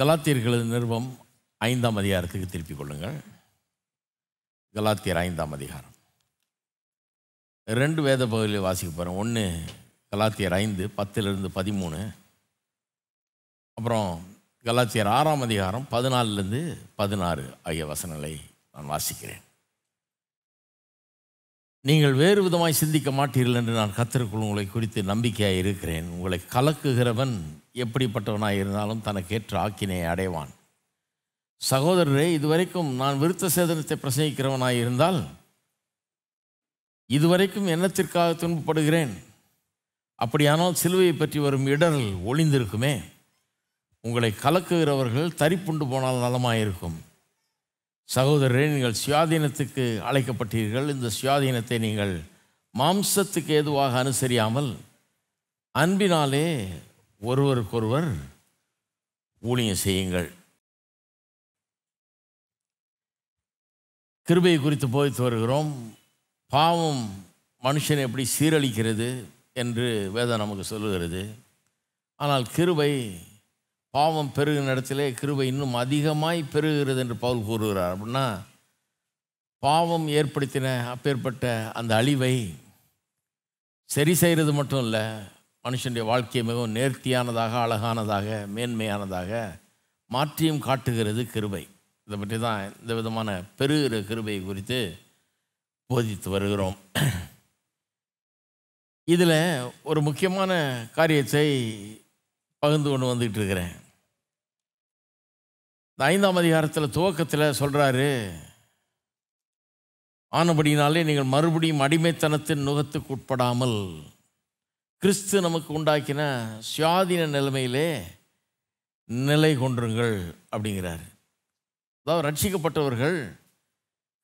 கலாத்தியர்களது நிறுவம் ஐந்தாம் அதிகாரத்துக்கு திருப்பிக் கொள்ளுங்கள் கலாத்தியர் ஐந்தாம் அதிகாரம் ரெண்டு வேத பகுதியில் வாசிக்க போகிறேன் ஒன்று கலாத்தியர் ஐந்து பத்திலிருந்து பதிமூணு அப்புறம் கலாத்தியர் ஆறாம் அதிகாரம் பதினாலிருந்து பதினாறு ஆகிய வசனங்களை நான் வாசிக்கிறேன் நீங்கள் வேறு விதமாய் சிந்திக்க மாட்டீர்கள் என்று நான் கத்திருக்குள் உங்களை குறித்து நம்பிக்கையாக இருக்கிறேன் உங்களை கலக்குகிறவன் எப்படிப்பட்டவனாக இருந்தாலும் தனக்கு ஏற்ற ஆக்கினை அடைவான் சகோதரரே இதுவரைக்கும் நான் விருத்த சேதனத்தை பிரசங்கிக்கிறவனாக இருந்தால் இதுவரைக்கும் எண்ணத்திற்காக துன்பப்படுகிறேன் அப்படியானால் சிலுவையை பற்றி வரும் இடர்கள் ஒளிந்திருக்குமே உங்களை கலக்குகிறவர்கள் தரிப்புண்டு போனால் நலமாயிருக்கும் சகோதரரே நீங்கள் சுயாதீனத்துக்கு அழைக்கப்பட்டீர்கள் இந்த சுயாதீனத்தை நீங்கள் மாம்சத்துக்கு ஏதுவாக அனுசரியாமல் அன்பினாலே ஒருவருக்கொருவர் ஊழியம் செய்யுங்கள் கிருபையை குறித்து போதித்து வருகிறோம் பாவம் மனுஷனை எப்படி சீரழிக்கிறது என்று வேதம் நமக்கு சொல்லுகிறது ஆனால் கிருபை பாவம் பெருகின இடத்துல கிருபை இன்னும் அதிகமாய் பெருகிறது என்று பவுல் கூறுகிறார் அப்படின்னா பாவம் ஏற்படுத்தின அப்பேற்பட்ட அந்த அழிவை சரி செய்கிறது மட்டும் இல்லை மனுஷனுடைய வாழ்க்கையை மிகவும் நேர்த்தியானதாக அழகானதாக மேன்மையானதாக மாற்றியும் காட்டுகிறது கிருபை இதை பற்றி தான் இந்த விதமான பெருகிற கிருபை குறித்து போதித்து வருகிறோம் இதில் ஒரு முக்கியமான காரியத்தை பகிர்ந்து கொண்டு வந்துக்கிட்டு இருக்கிறேன் ஐந்தாம் அதிகாரத்தில் துவக்கத்தில் சொல்கிறாரு ஆனபடினாலே நீங்கள் மறுபடியும் அடிமைத்தனத்தின் நுகத்துக்கு உட்படாமல் கிறிஸ்து நமக்கு உண்டாக்கின சுயாதீன நிலைமையிலே நிலை கொன்றுங்கள் அப்படிங்கிறார் அதாவது ரட்சிக்கப்பட்டவர்கள்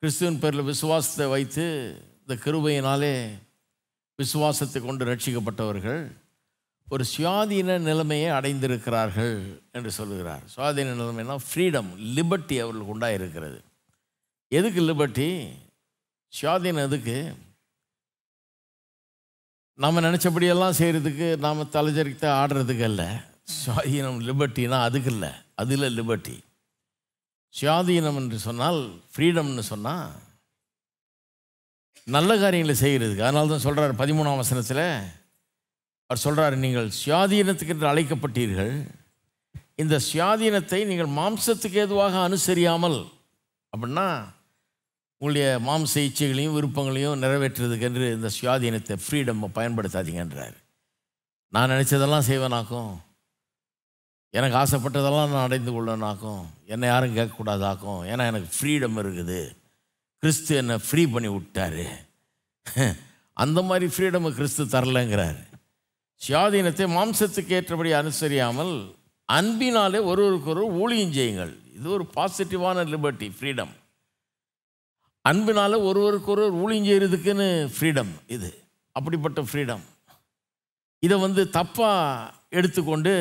கிறிஸ்துவின் பேரில் விசுவாசத்தை வைத்து இந்த கிருபையினாலே விசுவாசத்தை கொண்டு ரட்சிக்கப்பட்டவர்கள் ஒரு சுயாதீன நிலைமையை அடைந்திருக்கிறார்கள் என்று சொல்லுகிறார் சுயாதீன நிலைமைனா ஃப்ரீடம் லிபர்ட்டி அவர்களுக்கு உண்டாக இருக்கிறது எதுக்கு லிபர்ட்டி சுயாதீனம் எதுக்கு நம்ம நினச்சபடியெல்லாம் செய்கிறதுக்கு நாம் தலைச்சரிக்கத்தை ஆடுறதுக்கு அல்ல சுயாதீனம் லிபர்ட்டினா அதுக்கு இல்லை அதில் லிபர்ட்டி சுயாதீனம் என்று சொன்னால் ஃப்ரீடம்னு சொன்னால் நல்ல காரியங்களை செய்கிறதுக்கு அதனால தான் சொல்கிறார் பதிமூணாம் வசனத்தில் அவர் சொல்கிறார் நீங்கள் சுயாதீனத்துக்கு என்று அழைக்கப்பட்டீர்கள் இந்த சுயாதீனத்தை நீங்கள் மாம்சத்துக்கு ஏதுவாக அனுசரியாமல் அப்படின்னா உங்களுடைய மாம்ச இச்சைகளையும் விருப்பங்களையும் நிறைவேற்றுறதுக்கு என்று இந்த சுயாதீனத்தை ஃப்ரீடம் பயன்படுத்தாதீங்கன்றார் நான் நினச்சதெல்லாம் செய்வேனாக்கும் எனக்கு ஆசைப்பட்டதெல்லாம் நான் அடைந்து கொள்ளனாக்கும் என்னை யாரும் கேட்கக்கூடாதாக்கும் ஏன்னா எனக்கு ஃப்ரீடம் இருக்குது கிறிஸ்து என்னை ஃப்ரீ பண்ணி விட்டார் அந்த மாதிரி ஃப்ரீடம் கிறிஸ்து தரலைங்கிறார் சுயாதீனத்தை மாம்சத்துக்கு ஏற்றபடி அனுசரியாமல் அன்பினாலே ஒருவருக்கொருவர் ஊழியம் செய்யுங்கள் இது ஒரு பாசிட்டிவான லிபர்ட்டி ஃப்ரீடம் அன்பினால் ஒருவருக்கொருவர் ஊழியம் செய்கிறதுக்குன்னு ஃப்ரீடம் இது அப்படிப்பட்ட ஃப்ரீடம் இதை வந்து தப்பாக எடுத்துக்கொண்டு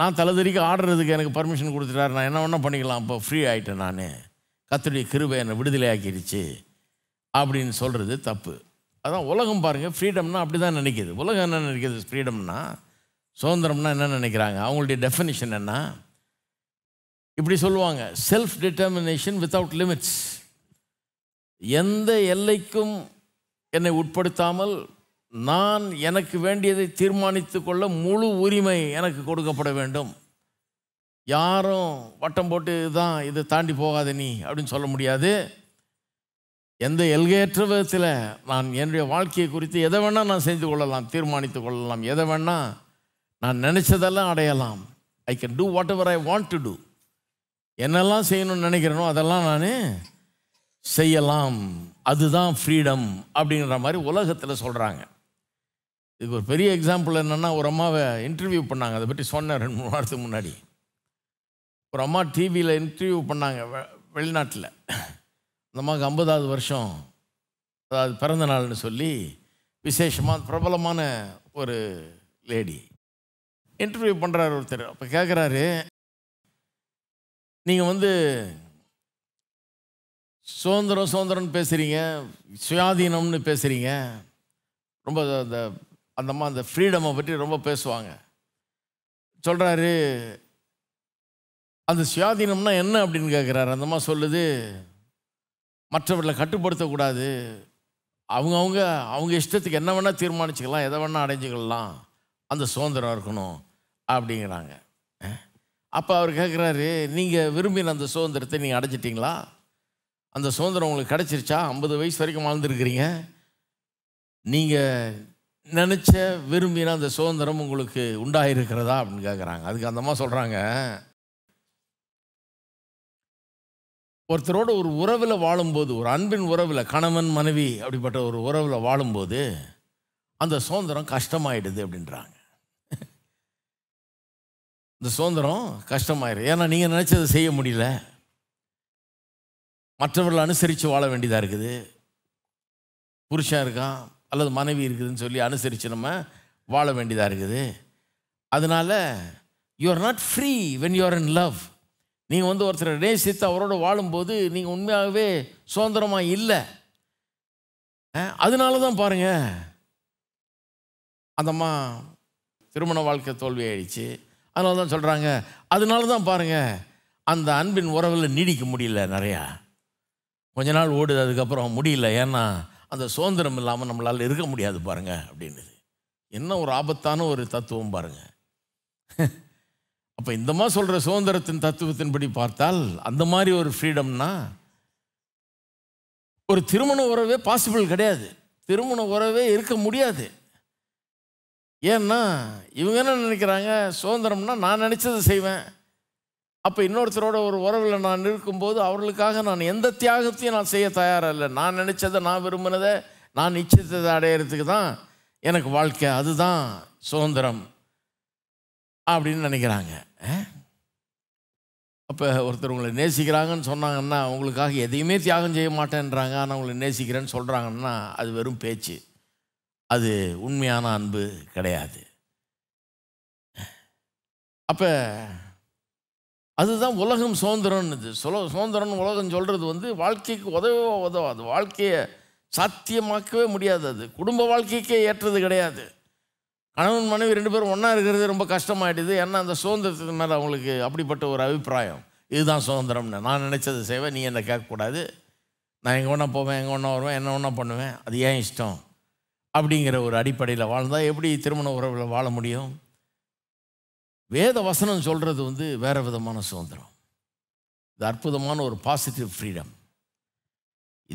நான் தலைதறிக்க ஆடுறதுக்கு எனக்கு பர்மிஷன் கொடுத்துட்டாரு நான் என்ன வேணால் பண்ணிக்கலாம் இப்போ ஃப்ரீ ஆகிட்டேன் நான் கத்துடைய கிருபை என்னை விடுதலை ஆக்கிடுச்சு அப்படின்னு சொல்கிறது தப்பு அதான் உலகம் பாருங்கள் ஃப்ரீடம்னா அப்படி தான் நினைக்கிது உலகம் என்ன நினைக்கிறது ஃப்ரீடம்னா சுதந்திரம்னா என்ன நினைக்கிறாங்க அவங்களுடைய டெஃபினிஷன் என்ன இப்படி சொல்லுவாங்க செல்ஃப் டிட்டர்மினேஷன் வித்தவுட் லிமிட்ஸ் எந்த எல்லைக்கும் என்னை உட்படுத்தாமல் நான் எனக்கு வேண்டியதை தீர்மானித்து கொள்ள முழு உரிமை எனக்கு கொடுக்கப்பட வேண்டும் யாரும் வட்டம் போட்டு இதுதான் இதை தாண்டி போகாத நீ அப்படின்னு சொல்ல முடியாது எந்த எல்கையற்ற விதத்தில் நான் என்னுடைய வாழ்க்கையை குறித்து எதை வேணால் நான் செஞ்சு கொள்ளலாம் தீர்மானித்து கொள்ளலாம் எதை வேணால் நான் நினச்சதெல்லாம் அடையலாம் I can do whatever I want to do என்னெல்லாம் செய்யணும்னு நினைக்கிறேனோ அதெல்லாம் நான் செய்யலாம் அதுதான் ஃப்ரீடம் அப்படிங்கிற மாதிரி உலகத்தில் சொல்கிறாங்க இதுக்கு ஒரு பெரிய எக்ஸாம்பிள் என்னென்னா ஒரு அம்மாவை இன்டர்வியூ பண்ணாங்க அதை பற்றி சொன்னேன் ரெண்டு மூணு வாரத்துக்கு முன்னாடி ஒரு அம்மா டிவியில் இன்டர்வியூ பண்ணாங்க வெளிநாட்டில் இந்த அம்மாவுக்கு ஐம்பதாவது வருஷம் அதாவது பிறந்த நாள்னு சொல்லி விசேஷமாக பிரபலமான ஒரு லேடி இன்டர்வியூ பண்ணுறார் ஒருத்தர் அப்போ கேட்குறாரு நீங்கள் வந்து சுதந்திரம் சுதந்திரம்னு பேசுகிறீங்க சுயாதீனம்னு பேசுகிறீங்க ரொம்ப அந்த அந்தம்மா அந்த ஃப்ரீடமை பற்றி ரொம்ப பேசுவாங்க சொல்கிறாரு அந்த சுயாதீனம்னா என்ன அப்படின்னு கேட்குறாரு அந்தம்மா சொல்லுது மற்றவர்களை கட்டுப்படுத்தக்கூடாது அவங்க அவங்க அவங்க இஷ்டத்துக்கு என்ன வேணால் தீர்மானிச்சுக்கலாம் எதை வேணால் அடைஞ்சிக்கலாம் அந்த சுதந்திரம் இருக்கணும் அப்படிங்கிறாங்க அப்போ அவர் கேட்குறாரு நீங்கள் விரும்பின அந்த சுதந்திரத்தை நீங்கள் அடைஞ்சிட்டிங்களா அந்த சுதந்திரம் உங்களுக்கு கிடச்சிருச்சா ஐம்பது வயசு வரைக்கும் வாழ்ந்துருக்கிறீங்க நீங்கள் நினச்ச விரும்பின அந்த சுதந்திரம் உங்களுக்கு உண்டாயிருக்கிறதா அப்படின்னு கேட்குறாங்க அதுக்கு அந்தமாக சொல்கிறாங்க ஒருத்தரோட ஒரு உறவில் வாழும்போது ஒரு அன்பின் உறவில் கணவன் மனைவி அப்படிப்பட்ட ஒரு உறவில் வாழும்போது அந்த சுதந்திரம் கஷ்டமாயிடுது அப்படின்றாங்க இந்த சுதந்திரம் கஷ்டமாயிரு ஏன்னா நீங்கள் நினச்சதை செய்ய முடியல மற்றவர்களை அனுசரித்து வாழ வேண்டியதாக இருக்குது புருஷன் இருக்கான் அல்லது மனைவி இருக்குதுன்னு சொல்லி அனுசரித்து நம்ம வாழ வேண்டியதாக இருக்குது அதனால் you are not free when you are in love நீங்கள் வந்து ஒருத்தர் நேசித்து அவரோட வாழும்போது நீங்கள் உண்மையாகவே சுதந்திரமாக இல்லை அதனால தான் பாருங்கள் அந்தம்மா திருமண வாழ்க்கை தோல்வி ஆயிடுச்சு அதனால தான் சொல்கிறாங்க அதனால தான் பாருங்கள் அந்த அன்பின் உறவில் நீடிக்க முடியல நிறையா கொஞ்ச நாள் ஓடுது அதுக்கப்புறம் முடியல ஏன்னா அந்த சுதந்திரம் இல்லாமல் நம்மளால் இருக்க முடியாது பாருங்கள் அப்படின்னு என்ன ஒரு ஆபத்தான ஒரு தத்துவம் பாருங்கள் அப்போ இந்தமா சொல்கிற சுதந்திரத்தின் தத்துவத்தின்படி பார்த்தால் அந்த மாதிரி ஒரு ஃப்ரீடம்னா ஒரு திருமண உறவே பாசிபிள் கிடையாது திருமண உறவே இருக்க முடியாது ஏன்னா இவங்க என்ன நினைக்கிறாங்க சுதந்திரம்னா நான் நினச்சதை செய்வேன் அப்போ இன்னொருத்தரோட ஒரு உறவில் நான் இருக்கும்போது அவர்களுக்காக நான் எந்த தியாகத்தையும் நான் செய்ய தயாராக இல்லை நான் நினச்சதை நான் விரும்பினதை நான் நிச்சயத்தை அடையிறதுக்கு தான் எனக்கு வாழ்க்கை அதுதான் சுதந்திரம் அப்படின்னு நினைக்கிறாங்க அப்போ ஒருத்தர் உங்களை நேசிக்கிறாங்கன்னு சொன்னாங்கன்னா அவங்களுக்காக எதையுமே தியாகம் செய்ய மாட்டேன்றாங்க ஆனால் உங்களை நேசிக்கிறேன்னு சொல்கிறாங்கன்னா அது வெறும் பேச்சு அது உண்மையான அன்பு கிடையாது அப்போ அதுதான் உலகம் சுதந்திரம்னுது சொல சுதந்திரம்னு உலகம் சொல்கிறது வந்து வாழ்க்கைக்கு உதவோ உதவாது வாழ்க்கையை சாத்தியமாக்கவே முடியாது அது குடும்ப வாழ்க்கைக்கே ஏற்றது கிடையாது கணவன் மனைவி ரெண்டு பேரும் ஒன்றா இருக்கிறது ரொம்ப கஷ்டமாயிடுது ஏன்னா அந்த சுதந்திரத்தின் மேலே அவங்களுக்கு அப்படிப்பட்ட ஒரு அபிப்பிராயம் இதுதான் சுதந்திரம்னு நான் நினச்சது செய்வேன் நீ என்னை கேட்கக்கூடாது நான் எங்கே ஒன்றா போவேன் எங்கே ஒன்றா வருவேன் என்ன ஒன்றா பண்ணுவேன் அது ஏன் இஷ்டம் அப்படிங்கிற ஒரு அடிப்படையில் வாழ்ந்தால் எப்படி திருமண உறவில் வாழ முடியும் வேத வசனம் சொல்கிறது வந்து வேறு விதமான சுதந்திரம் இது அற்புதமான ஒரு பாசிட்டிவ் ஃப்ரீடம்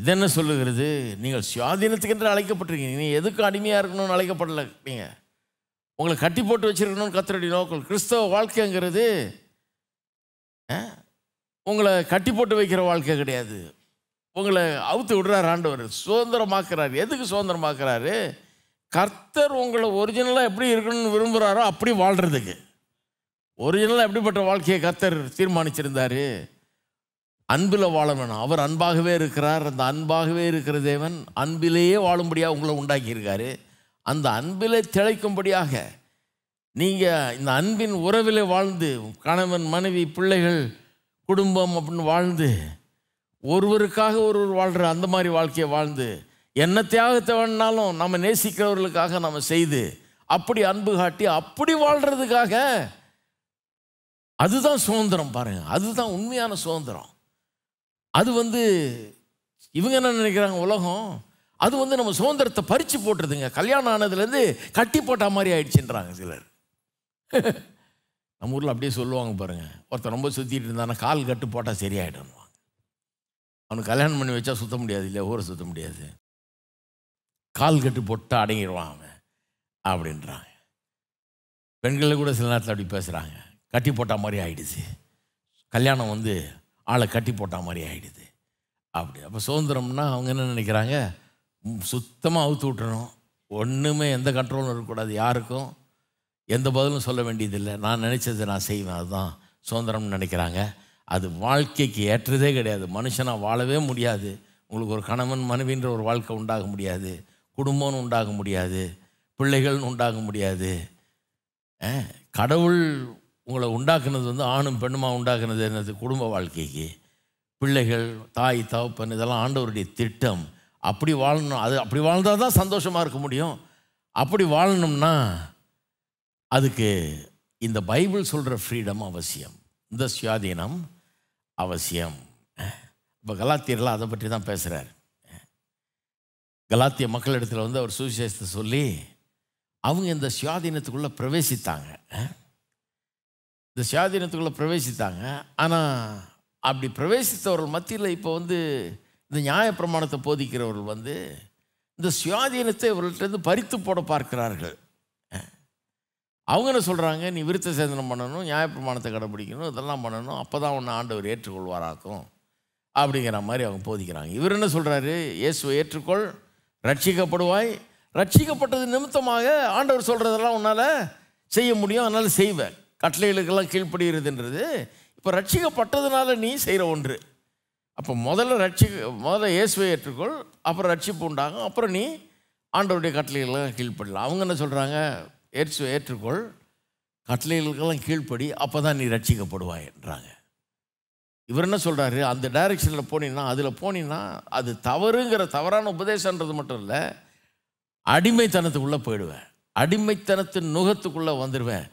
இது என்ன சொல்லுகிறது நீங்கள் சுயாதீனத்துக்கென்று அழைக்கப்பட்டிருக்கீங்க நீ எதுக்கு அடிமையாக இருக்கணும்னு அழைக்கப்படலை நீங்கள் உங்களை கட்டி போட்டு வச்சுருக்கணும்னு கத்தருடைய நோக்கம் கிறிஸ்தவ வாழ்க்கைங்கிறது உங்களை கட்டி போட்டு வைக்கிற வாழ்க்கை கிடையாது உங்களை அவுத்து விடுறார் ஆண்டவர் சுதந்திரமாக்குறாரு எதுக்கு சுதந்திரமாக்குறாரு கர்த்தர் உங்களை ஒரிஜினலாக எப்படி இருக்கணும்னு விரும்புகிறாரோ அப்படி வாழ்கிறதுக்கு ஒரிஜினலாக எப்படிப்பட்ட வாழ்க்கையை கர்த்தர் தீர்மானிச்சிருந்தார் அன்பில் வாழ வேணும் அவர் அன்பாகவே இருக்கிறார் அந்த அன்பாகவே இருக்கிற தேவன் அன்பிலேயே வாழும்படியாக உங்களை உண்டாக்கியிருக்காரு அந்த அன்பிலே திளைக்கும்படியாக நீங்கள் இந்த அன்பின் உறவிலே வாழ்ந்து கணவன் மனைவி பிள்ளைகள் குடும்பம் அப்படின்னு வாழ்ந்து ஒருவருக்காக ஒருவர் வாழ்கிற அந்த மாதிரி வாழ்க்கையை வாழ்ந்து என்ன தியாகத்தை வேணாலும் நம்ம நேசிக்கிறவர்களுக்காக நம்ம செய்து அப்படி அன்பு காட்டி அப்படி வாழ்கிறதுக்காக அதுதான் சுதந்திரம் பாருங்கள் அதுதான் உண்மையான சுதந்திரம் அது வந்து இவங்க என்ன நினைக்கிறாங்க உலகம் அது வந்து நம்ம சுதந்திரத்தை பறித்து போட்டுருதுங்க கல்யாணம் ஆனதுலேருந்து கட்டி போட்ட மாதிரி ஆயிடுச்சுன்றாங்க சிலர் நம்ம ஊரில் அப்படியே சொல்லுவாங்க பாருங்கள் ஒருத்தர் ரொம்ப சுற்றிட்டு இருந்தானா கால் கட்டு போட்டால் சரியாயிடும்வாங்க அவனுக்கு கல்யாணம் பண்ணி வச்சா சுற்ற முடியாது இல்லை ஊரை சுற்ற முடியாது கால் கட்டு போட்டால் அடங்கிடுவான் அவன் அப்படின்றாங்க பெண்களில் கூட சில நேரத்தில் அப்படி பேசுகிறாங்க கட்டி போட்டால் மாதிரி ஆகிடுச்சு கல்யாணம் வந்து ஆளை கட்டி போட்டால் மாதிரி ஆகிடுது அப்படி அப்போ சுதந்திரம்னா அவங்க என்ன நினைக்கிறாங்க சுத்தமாக அவுத்து விட்டணும் ஒன்றுமே எந்த கண்ட்ரோலும் இருக்கக்கூடாது யாருக்கும் எந்த பதிலும் சொல்ல வேண்டியதில்லை நான் நினச்சது நான் செய்வேன் அதுதான் சுதந்திரம்னு நினைக்கிறாங்க அது வாழ்க்கைக்கு ஏற்றதே கிடையாது மனுஷனாக வாழவே முடியாது உங்களுக்கு ஒரு கணவன் மனைவின்ற ஒரு வாழ்க்கை உண்டாக முடியாது குடும்பம்னு உண்டாக முடியாது பிள்ளைகள்னு உண்டாக முடியாது கடவுள் உங்களை உண்டாக்குனது வந்து ஆணும் பெண்ணுமா உண்டாக்குனது என்னது குடும்ப வாழ்க்கைக்கு பிள்ளைகள் தாய் தவப்பன் இதெல்லாம் ஆண்டவருடைய திட்டம் அப்படி வாழணும் அது அப்படி வாழ்ந்தால் தான் சந்தோஷமாக இருக்க முடியும் அப்படி வாழணும்னா அதுக்கு இந்த பைபிள் சொல்கிற ஃப்ரீடம் அவசியம் இந்த சுயாதீனம் அவசியம் இப்போ கலாத்தியரில் அதை பற்றி தான் பேசுகிறார் கலாத்திய மக்களிடத்தில் வந்து அவர் சுவிசேஷத்தை சொல்லி அவங்க இந்த சுயாதீனத்துக்குள்ளே பிரவேசித்தாங்க இந்த சுயாதீனத்துக்குள்ளே பிரவேசித்தாங்க ஆனால் அப்படி பிரவேசித்தவர்கள் மத்தியில் இப்போ வந்து இந்த நியாயப்பிரமாணத்தை போதிக்கிறவர்கள் வந்து இந்த சுயாதீனத்தை இவர்கள்ட்டருந்து பறித்து போட பார்க்கிறார்கள் அவங்க என்ன சொல்கிறாங்க நீ விருத்த சேதனம் பண்ணணும் நியாயப்பிரமாணத்தை கடைபிடிக்கணும் இதெல்லாம் பண்ணணும் அப்போ தான் ஒன்று ஆண்டவர் ஏற்றுக்கொள்வாராக்கும் அப்படிங்கிற மாதிரி அவங்க போதிக்கிறாங்க இவர் என்ன சொல்கிறாரு இயேசுவை ஏற்றுக்கொள் ரட்சிக்கப்படுவாய் ரட்சிக்கப்பட்டது நிமித்தமாக ஆண்டவர் சொல்கிறதெல்லாம் உன்னால் செய்ய முடியும் அதனால் செய்வேன் கட்டளைகளுக்கெல்லாம் கீழ்ப்படுகிறதுன்றது இப்போ ரட்சிக்கப்பட்டதுனால நீ செய்கிற ஒன்று அப்போ முதல்ல ரட்சி முதல்ல இயேசுவை ஏற்றுக்கொள் அப்புறம் ரட்சிப்பு உண்டாகும் அப்புறம் நீ ஆண்டவருடைய கட்டளைகளுக்கெல்லாம் கீழ்ப்படலாம் அவங்க என்ன சொல்கிறாங்க ஏற்று ஏற்றுக்கொள் கட்டளைகளுக்கெல்லாம் கீழ்ப்படி அப்போ தான் நீ ரட்சிக்கப்படுவாயன்றாங்க இவர் என்ன சொல்கிறாரு அந்த டைரெக்ஷனில் போனீங்கன்னா அதில் போனீங்கன்னா அது தவறுங்கிற தவறான உபதேசன்றது மட்டும் இல்லை அடிமைத்தனத்துக்குள்ளே போயிடுவேன் அடிமைத்தனத்தின் நுகத்துக்குள்ளே வந்துடுவேன்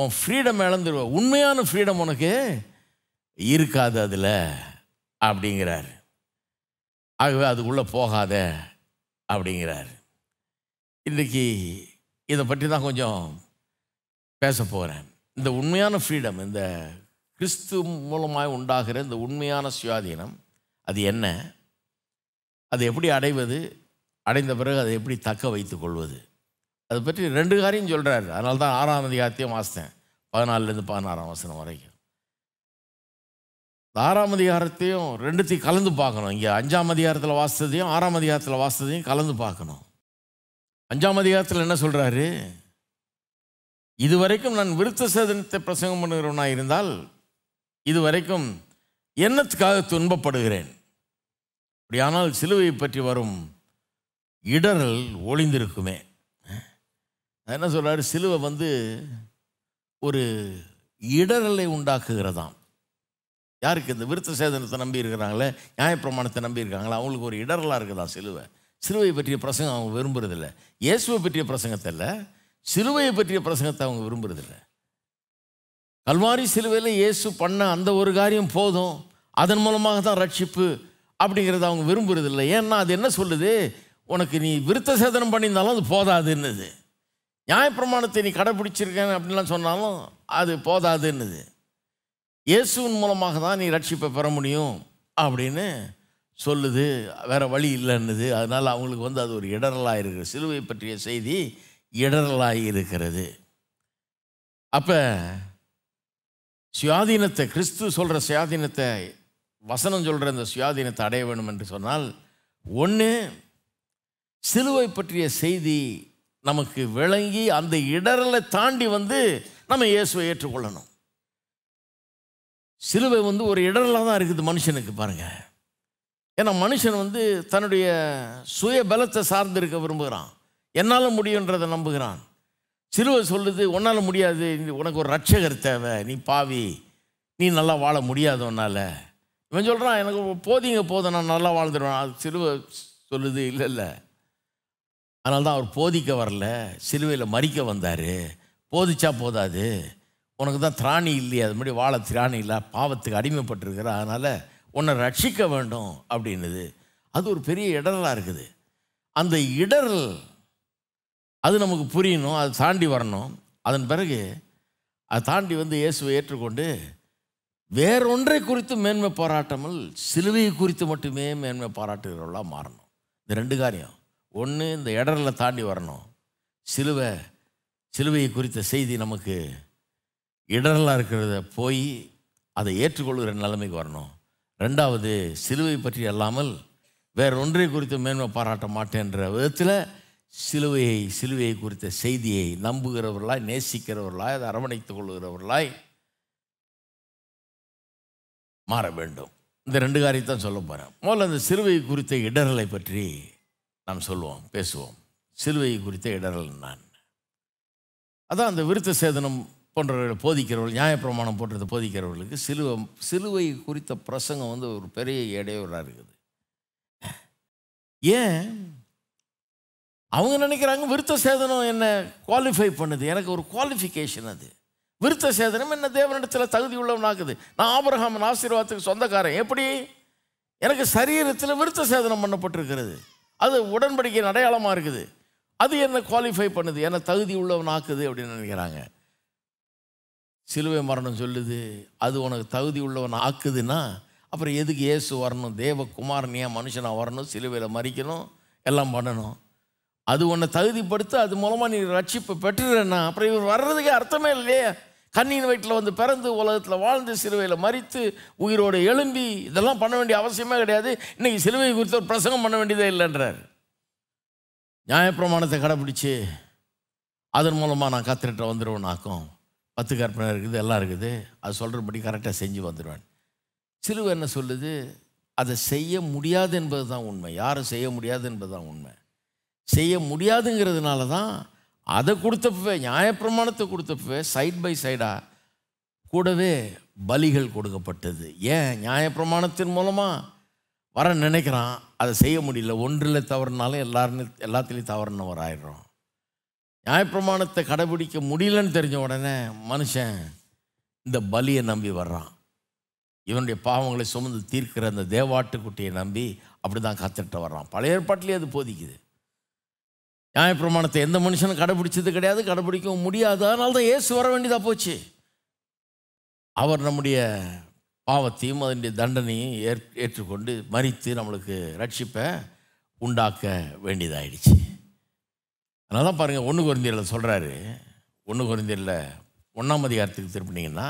உன் ஃப்ரீடம் இழந்துருவேன் உண்மையான ஃப்ரீடம் உனக்கு இருக்காது அதில் அப்படிங்கிறார் ஆகவே அதுக்குள்ளே போகாத அப்படிங்கிறார் இன்றைக்கி இதை பற்றி தான் கொஞ்சம் பேச போகிறேன் இந்த உண்மையான ஃப்ரீடம் இந்த கிறிஸ்து மூலமாக உண்டாகிற இந்த உண்மையான சுயாதீனம் அது என்ன அது எப்படி அடைவது அடைந்த பிறகு அதை எப்படி தக்க வைத்து கொள்வது அதை பற்றி ரெண்டு காரியம் சொல்கிறாரு அதனால தான் ஆறாம் அதிகாரத்தையும் வாசித்தேன் பதினாலுலேருந்து பதினாறாம் வசனம் வரைக்கும் ஆறாம் அதிகாரத்தையும் ரெண்டுத்தையும் கலந்து பார்க்கணும் இங்கே அஞ்சாம் அதிகாரத்தில் வாசித்ததையும் ஆறாம் அதிகாரத்தில் வாசித்ததையும் கலந்து பார்க்கணும் அஞ்சாம் அதிகாரத்தில் என்ன சொல்கிறாரு இதுவரைக்கும் நான் விருத்த சேதனத்தை பிரசங்கம் பண்ணுகிறவனாக இருந்தால் இதுவரைக்கும் என்னத்துக்காக துன்பப்படுகிறேன் அப்படியானால் சிலுவையை பற்றி வரும் இடரல் ஒளிந்திருக்குமே என்ன சொல்கிறாரு சிலுவை வந்து ஒரு இடரலை உண்டாக்குகிறதாம் யாருக்கு இந்த விருத்த சேதனத்தை நம்பி இருக்கிறாங்களே நியாயப்பிரமாணத்தை நம்பி இருக்காங்களே அவங்களுக்கு ஒரு இடரலாக இருக்குதா சிலுவை சிலுவையை பற்றிய பிரசங்கம் அவங்க விரும்புறதில்லை இயேசுவை பற்றிய பிரசங்கத்தை இல்லை சிலுவையை பற்றிய பிரசங்கத்தை அவங்க விரும்புறதில்லை கல்வாரி சிலுவையில் இயேசு பண்ண அந்த ஒரு காரியம் போதும் அதன் மூலமாக தான் ரட்சிப்பு அப்படிங்கிறத அவங்க விரும்புறதில்லை ஏன்னா அது என்ன சொல்லுது உனக்கு நீ விருத்த சேதனம் பண்ணியிருந்தாலும் அது போதாதுன்னுது நியாயப்பிரமாணத்தை நீ கடைப்பிடிச்சிருக்கேன் அப்படின்லாம் சொன்னாலும் அது போதாதுன்னுது இயேசுவின் மூலமாக தான் நீ ரட்சிப்பை பெற முடியும் அப்படின்னு சொல்லுது வேறு வழி இல்லைன்னுது அதனால் அவங்களுக்கு வந்து அது ஒரு இடரலாக இருக்கிறது சிலுவை பற்றிய செய்தி இடரலாக இருக்கிறது அப்போ சுயாதீனத்தை கிறிஸ்து சொல்கிற சுயாதீனத்தை வசனம் சொல்கிற இந்த சுயாதீனத்தை அடைய வேணும் என்று சொன்னால் ஒன்று சிலுவை பற்றிய செய்தி நமக்கு விளங்கி அந்த இடரலை தாண்டி வந்து நம்ம இயேசுவை ஏற்றுக்கொள்ளணும் சிலுவை வந்து ஒரு இடரலாக தான் இருக்குது மனுஷனுக்கு பாருங்கள் ஏன்னா மனுஷன் வந்து தன்னுடைய சுய பலத்தை சார்ந்து இருக்க விரும்புகிறான் என்னால் முடியுன்றதை நம்புகிறான் சிலுவை சொல்லுது உன்னால் முடியாது உனக்கு ஒரு ரட்சகர் தேவை நீ பாவி நீ நல்லா வாழ முடியாது உன்னால் இவன் சொல்கிறான் எனக்கு போதிங்க போதும் நான் நல்லா வாழ்ந்துடுவேன் அது சிலுவை சொல்லுது இல்லை இல்லை அதனால்தான் தான் அவர் போதிக்க வரல சிலுவையில் மறிக்க வந்தார் போதிச்சா போதாது உனக்கு தான் திராணி இல்லையே அது மாதிரி வாழ திராணி இல்லை பாவத்துக்கு அடிமைப்பட்டிருக்கிற அதனால் உன்னை ரட்சிக்க வேண்டும் அப்படின்னுது அது ஒரு பெரிய இடரலாக இருக்குது அந்த இடரல் அது நமக்கு புரியணும் அது தாண்டி வரணும் அதன் பிறகு அதை தாண்டி வந்து இயேசுவை ஏற்றுக்கொண்டு வேறொன்றை குறித்து மேன்மை போராட்டமல் சிலுவையை குறித்து மட்டுமே மேன்மை பாராட்டுகிறவர்களாக மாறணும் இந்த ரெண்டு காரியம் ஒன்று இந்த இடரில் தாண்டி வரணும் சிலுவை சிலுவையை குறித்த செய்தி நமக்கு இடரலாக இருக்கிறத போய் அதை ஏற்றுக்கொள்கிற நிலைமைக்கு வரணும் ரெண்டாவது சிலுவை பற்றி அல்லாமல் வேற ஒன்றை குறித்து மேன்மை பாராட்ட மாட்டேன்ற விதத்தில் சிலுவையை சிலுவையை குறித்த செய்தியை நம்புகிறவர்களாய் நேசிக்கிறவர்களாய் அதை அரவணைத்துக் கொள்கிறவர்களாய் மாற வேண்டும் இந்த ரெண்டு காரியத்தான் சொல்ல போகிறேன் முதல்ல அந்த சிலுவை குறித்த இடரலை பற்றி நாம் சொல்லுவோம் பேசுவோம் சிலுவை குறித்த இடரல் நான் அதான் அந்த விருத்த சேதனம் போன்றவர்கள் போதிக்கிறவர்கள் நியாயப்பிரமாணம் போன்றதை போதிக்கிறவர்களுக்கு சிலுவை சிலுவை குறித்த பிரசங்கம் வந்து ஒரு பெரிய இடையூறாக இருக்குது ஏன் அவங்க நினைக்கிறாங்க விருத்த சேதனம் என்ன குவாலிஃபை பண்ணுது எனக்கு ஒரு குவாலிஃபிகேஷன் அது விருத்த சேதனம் என்ன தேவனிடத்தில் தகுதி உள்ளவனாக்குது நான் ஆபரகாமன் ஆசீர்வாதத்துக்கு சொந்தக்காரன் எப்படி எனக்கு சரீரத்தில் விருத்த சேதனம் பண்ணப்பட்டிருக்கிறது அது உடன்படிக்கை அடையாளமாக இருக்குது அது என்ன குவாலிஃபை பண்ணுது என்ன தகுதி உள்ளவன் ஆக்குது அப்படின்னு நினைக்கிறாங்க சிலுவை மரணம் சொல்லுது அது உனக்கு தகுதி உள்ளவன் ஆக்குதுன்னா அப்புறம் எதுக்கு ஏசு வரணும் தேவ குமாரனியாக மனுஷனாக வரணும் சிலுவையில் மறிக்கணும் எல்லாம் பண்ணணும் அது உன்னை தகுதிப்படுத்த அது மூலமாக நீ ரட்சிப்பை பெற்றுறேன்னா அப்புறம் இவர் வர்றதுக்கே அர்த்தமே இல்லையே கண்ணின் வயிற்றில் வந்து பிறந்து உலகத்தில் வாழ்ந்து சிலுவையில் மறித்து உயிரோடு எழும்பி இதெல்லாம் பண்ண வேண்டிய அவசியமே கிடையாது இன்றைக்கி சிலுவை குறித்து ஒரு பிரசங்கம் பண்ண வேண்டியதே இல்லைன்றார் நியாயப்பிரமாணத்தை கடைப்பிடிச்சு அதன் மூலமாக நான் கத்திரிட்ட வந்துடுவேன் ஆக்கும் பத்து கற்பனை இருக்குது எல்லாம் இருக்குது அது சொல்கிறபடி கரெக்டாக செஞ்சு வந்துடுவேன் சிலுவை என்ன சொல்லுது அதை செய்ய முடியாது என்பது தான் உண்மை யாரும் செய்ய முடியாது என்பது தான் உண்மை செய்ய முடியாதுங்கிறதுனால தான் அதை கொடுத்தப்பவே நியாயப்பிரமாணத்தை கொடுத்தப்பவே சைட் பை சைடாக கூடவே பலிகள் கொடுக்கப்பட்டது ஏன் நியாயப்பிரமாணத்தின் மூலமாக வர நினைக்கிறான் அதை செய்ய முடியல ஒன்றில் தவறுனாலும் எல்லாருமே எல்லாத்துலேயும் தவறுனவர் ஆயிடுறோம் நியாயப்பிரமாணத்தை கடைபிடிக்க முடியலன்னு தெரிஞ்ச உடனே மனுஷன் இந்த பலியை நம்பி வர்றான் இவனுடைய பாவங்களை சுமந்து தீர்க்கிற அந்த தேவாட்டுக்குட்டியை நம்பி அப்படி தான் காத்துட்டு வர்றான் பழைய ஏற்பாட்டிலே அது போதிக்குது நியாயப்பிரமாணத்தை எந்த மனுஷனும் கடைபிடிச்சது கிடையாது கடைபிடிக்கவும் முடியாது அதனால தான் ஏசு வர வேண்டியதாக போச்சு அவர் நம்முடைய பாவத்தையும் அதனுடைய தண்டனையும் ஏற் ஏற்றுக்கொண்டு மறித்து நம்மளுக்கு ரட்சிப்பை உண்டாக்க வேண்டியதாகிடுச்சு அதனால தான் பாருங்கள் ஒன்று குறைந்தியில் சொல்கிறாரு ஒன்று குறைந்தியில் ஒன்றாம் அதிகாரத்துக்கு திருப்பினீங்கன்னா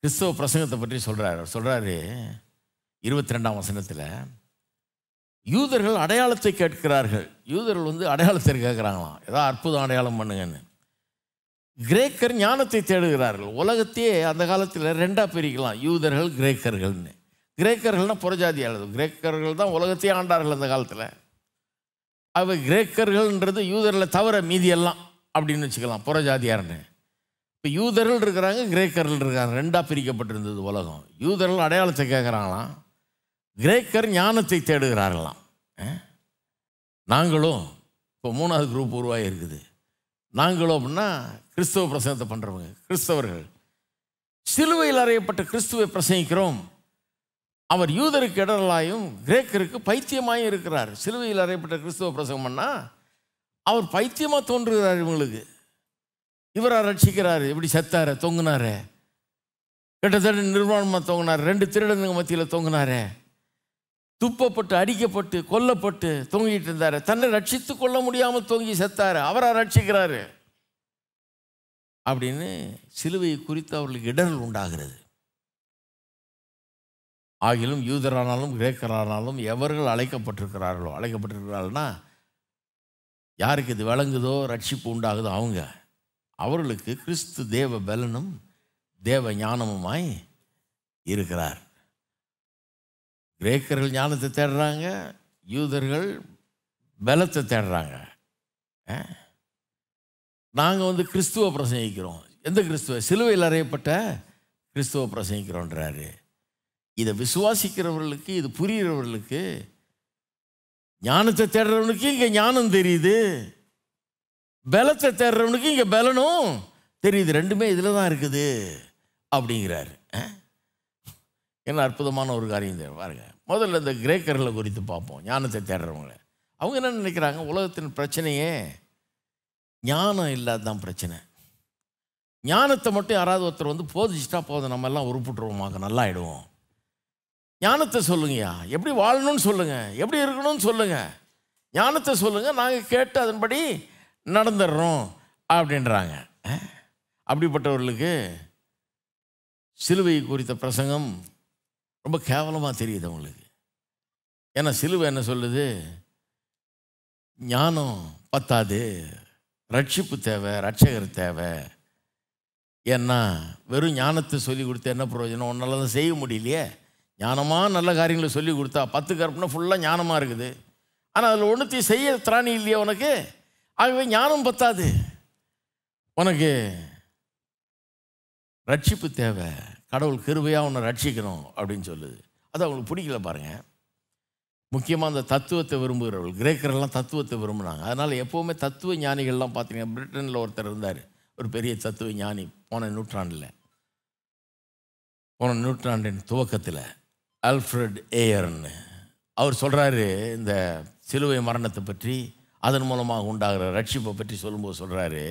கிறிஸ்தவ பிரசங்கத்தை பற்றி சொல்கிறார் சொல்கிறாரு இருபத்தி ரெண்டாம் வசனத்தில் யூதர்கள் அடையாளத்தை கேட்கிறார்கள் யூதர்கள் வந்து அடையாளத்தை கேட்குறாங்களாம் ஏதோ அற்புதம் அடையாளம் பண்ணுங்கன்னு கிரேக்கர் ஞானத்தை தேடுகிறார்கள் உலகத்தையே அந்த காலத்தில் ரெண்டாக பிரிக்கலாம் யூதர்கள் கிரேக்கர்கள்னு கிரேக்கர்கள்னால் புறஜாதி ஆளுது கிரேக்கர்கள் தான் உலகத்தையே ஆண்டார்கள் அந்த காலத்தில் அவர் கிரேக்கர்கள்ன்றது யூதரில் தவிர மீதியெல்லாம் அப்படின்னு வச்சுக்கலாம் புறஜாதியார்னு இப்போ யூதர்கள் இருக்கிறாங்க கிரேக்கர்கள் இருக்காங்க ரெண்டாக பிரிக்கப்பட்டிருந்தது உலகம் யூதர்கள் அடையாளத்தை கேட்குறாங்களாம் கிரேக்கர் ஞானத்தை தேடுகிறார்களாம் நாங்களும் இப்போ மூணாவது குரூப் உருவாகி இருக்குது நாங்களும் அப்படின்னா கிறிஸ்தவ பிரசங்கத்தை பண்ணுறவங்க கிறிஸ்தவர்கள் சிலுவையில் அறையப்பட்ட கிறிஸ்துவை பிரசங்கிக்கிறோம் அவர் யூதருக்கு இடரலாயும் கிரேக்கருக்கு பைத்தியமாயும் இருக்கிறார் சிலுவையில் அறையப்பட்ட கிறிஸ்துவ பிரசங்கம் பண்ணால் அவர் பைத்தியமாக தோன்றுகிறார் இவங்களுக்கு இவராக ரட்சிக்கிறார் இப்படி செத்தார் தொங்குனார் கிட்டத்தட்ட நிர்வாணமாக தொங்கினார் ரெண்டு திருடனுங்க மத்தியில் தொங்கினார் துப்பப்பட்டு அடிக்கப்பட்டு கொல்லப்பட்டு தொங்கிட்டு இருந்தார் தன்னை ரட்சித்து கொள்ள முடியாமல் தொங்கி செத்தார் அவராக ரட்சிக்கிறாரு அப்படின்னு சிலுவை குறித்து அவர்களுக்கு இடர்கள் உண்டாகிறது ஆகிலும் யூதரானாலும் கிரேக்கரானாலும் எவர்கள் அழைக்கப்பட்டிருக்கிறார்களோ அழைக்கப்பட்டிருக்கிறார்கள்னா யாருக்கு இது விளங்குதோ ரட்சிப்பு உண்டாகுதோ அவங்க அவர்களுக்கு கிறிஸ்து தேவ பலனும் தேவ ஞானமுமாய் இருக்கிறார் கிரேக்கர்கள் ஞானத்தை தேடுறாங்க யூதர்கள் பலத்தை தேடுறாங்க நாங்கள் வந்து கிறிஸ்துவ பிரசங்கிக்கிறோம் எந்த கிறிஸ்துவ சிலுவையில் அறையப்பட்ட கிறிஸ்துவ பிரசங்கிக்கிறோன்றாரு இதை விசுவாசிக்கிறவர்களுக்கு இது புரிகிறவர்களுக்கு ஞானத்தை தேடுறவனுக்கு இங்கே ஞானம் தெரியுது பலத்தை தேடுறவனுக்கு இங்கே பலனும் தெரியுது ரெண்டுமே இதில் தான் இருக்குது அப்படிங்கிறாரு என்ன அற்புதமான ஒரு காரியம் பாருங்க முதல்ல இந்த கிரேக்கர்களை குறித்து பார்ப்போம் ஞானத்தை தேடுறவங்க அவங்க என்ன நினைக்கிறாங்க உலகத்தின் பிரச்சனையே ஞானம் இல்லாத தான் பிரச்சனை ஞானத்தை மட்டும் யாராவது ஒருத்தர் வந்து போதிச்சுட்டா போதும் நம்ம எல்லாம் உருப்புட்டுருவோமாக்க நல்லா ஆகிடுவோம் ஞானத்தை சொல்லுங்கய்யா எப்படி வாழணும்னு சொல்லுங்கள் எப்படி இருக்கணும்னு சொல்லுங்கள் ஞானத்தை சொல்லுங்கள் நாங்கள் கேட்டு அதன்படி நடந்துடுறோம் அப்படின்றாங்க அப்படிப்பட்டவர்களுக்கு சிலுவை குறித்த பிரசங்கம் ரொம்ப கேவலமாக தெரியுது அவங்களுக்கு ஏன்னா சிலுவை என்ன சொல்லுது ஞானம் பத்தாது ரட்சிப்பு தேவை ரட்சகர் தேவை ஏன்னா வெறும் ஞானத்தை சொல்லி கொடுத்து என்ன பிரயோஜனம் ஒன்றால் தான் செய்ய முடியலையே ஞானமாக நல்ல காரியங்களை சொல்லி கொடுத்தா பத்து கற்பனை ஃபுல்லாக ஞானமாக இருக்குது ஆனால் அதில் ஒன்றுத்தையும் செய்ய திராணி இல்லையா உனக்கு ஆகவே ஞானம் பத்தாது உனக்கு ரட்சிப்பு தேவை கடவுள் கிருபையாக உன்னை ரட்சிக்கணும் அப்படின்னு சொல்லுது அது அவங்களுக்கு பிடிக்கல பாருங்கள் முக்கியமாக அந்த தத்துவத்தை விரும்புகிறவர்கள் கிரேக்கரெல்லாம் தத்துவத்தை விரும்புனாங்க அதனால் எப்போவுமே தத்துவ ஞானிகள்லாம் பார்த்தீங்கன்னா பிரிட்டனில் ஒருத்தர் இருந்தார் ஒரு பெரிய தத்துவ ஞானி போன நூற்றாண்டில் போன நூற்றாண்டின் துவக்கத்தில் அல்ஃப்ரட் ஏயர்னு அவர் சொல்கிறாரு இந்த சிலுவை மரணத்தை பற்றி அதன் மூலமாக உண்டாகிற ரட்சிப்பை பற்றி சொல்லும்போது சொல்கிறாரு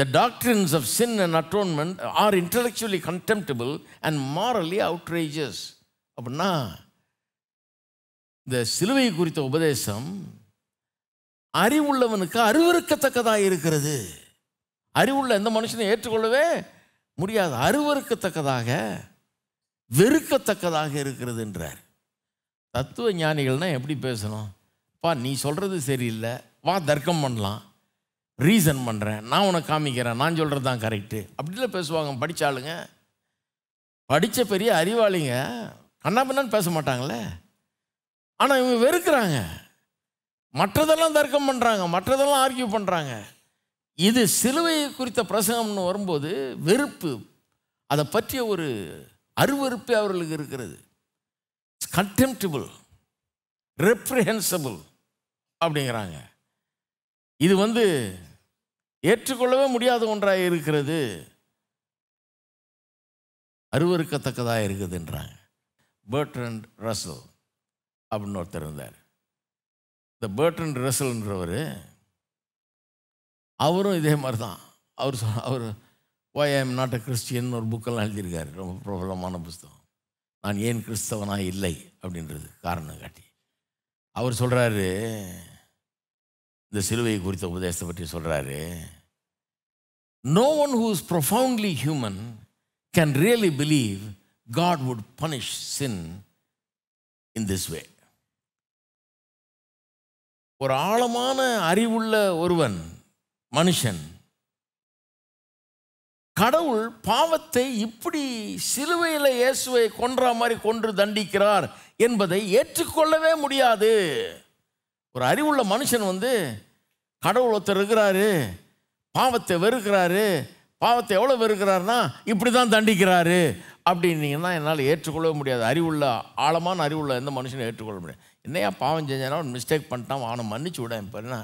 the doctors of sin and atonement are intellectually contemptible and morally outrageous அப்படின்னா இந்த சிலுவை குறித்த உபதேசம் அறிவுள்ளவனுக்கு அறிவறுக்கத்தக்கதாக இருக்கிறது அறிவுள்ள எந்த மனுஷனும் ஏற்றுக்கொள்ளவே முடியாது அருவறுக்கத்தக்கதாக வெறுக்கத்தக்கதாக இருக்கிறது என்றார் தத்துவ ஞானிகள்னால் எப்படி பேசணும் பா நீ சொல்கிறது சரியில்லை வா தர்க்கம் பண்ணலாம் ரீசன் பண்ணுறேன் நான் உனக்கு காமிக்கிறேன் நான் சொல்கிறது தான் கரெக்டு அப்படிலாம் பேசுவாங்க படித்தாளுங்க படித்த பெரிய அறிவாளிங்க கண்ணா பின்னான்னு பேச மாட்டாங்களே ஆனால் இவங்க வெறுக்கிறாங்க மற்றதெல்லாம் தர்க்கம் பண்ணுறாங்க மற்றதெல்லாம் ஆர்கியூ பண்ணுறாங்க இது சிலுவை குறித்த பிரசங்கம்னு வரும்போது வெறுப்பு அதை பற்றிய ஒரு அருவறுப்பே அவர்களுக்கு இருக்கிறது கண்டெம்டபிள் ரெப்ரிஹென்சபிள் அப்படிங்கிறாங்க இது வந்து ஏற்றுக்கொள்ளவே முடியாத ஒன்றாக இருக்கிறது அருவறுக்கத்தக்கதாக இருக்குதுன்றாங்க பேர்ட்ரண்ட் ரசல் அப்படின்னு ஒருத்தர் இருந்தார் இந்த பேர்ட்ரண்ட் ரசல்ன்றவர் அவரும் இதே மாதிரி தான் அவர் அவர் why am not a Christian ஒரு புக்கெல்லாம் எழுதியிருக்காரு ரொம்ப பிரபலமான புஸ்தகம் நான் ஏன் கிறிஸ்தவனாக இல்லை அப்படின்றது காரணம் காட்டி அவர் சொல்கிறாரு இந்த சிலுவை குறித்த உபதேசத்தை பற்றி சொல்கிறாரு no one who is profoundly human can really believe God would punish sin in this way ஒரு ஆழமான அறிவுள்ள ஒருவன் மனுஷன் கடவுள் பாவத்தை இப்படி சிலுவையில் இயேசுவை கொன்ற மாதிரி கொன்று தண்டிக்கிறார் என்பதை ஏற்றுக்கொள்ளவே முடியாது ஒரு அறிவுள்ள மனுஷன் வந்து கடவுள் ஒருத்தர் இருக்கிறாரு பாவத்தை வெறுக்கிறாரு பாவத்தை எவ்வளோ வெறுக்கிறாருனா இப்படி தான் தண்டிக்கிறாரு அப்படின்னீங்கன்னா என்னால் ஏற்றுக்கொள்ளவே முடியாது அறிவுள்ள ஆழமான அறிவுள்ள எந்த மனுஷனும் ஏற்றுக்கொள்ள முடியாது என்னையா பாவம் செஞ்சானா ஒரு மிஸ்டேக் பண்ணிட்டான் அவனை மன்னிச்சு விடேன் இப்போ என்ன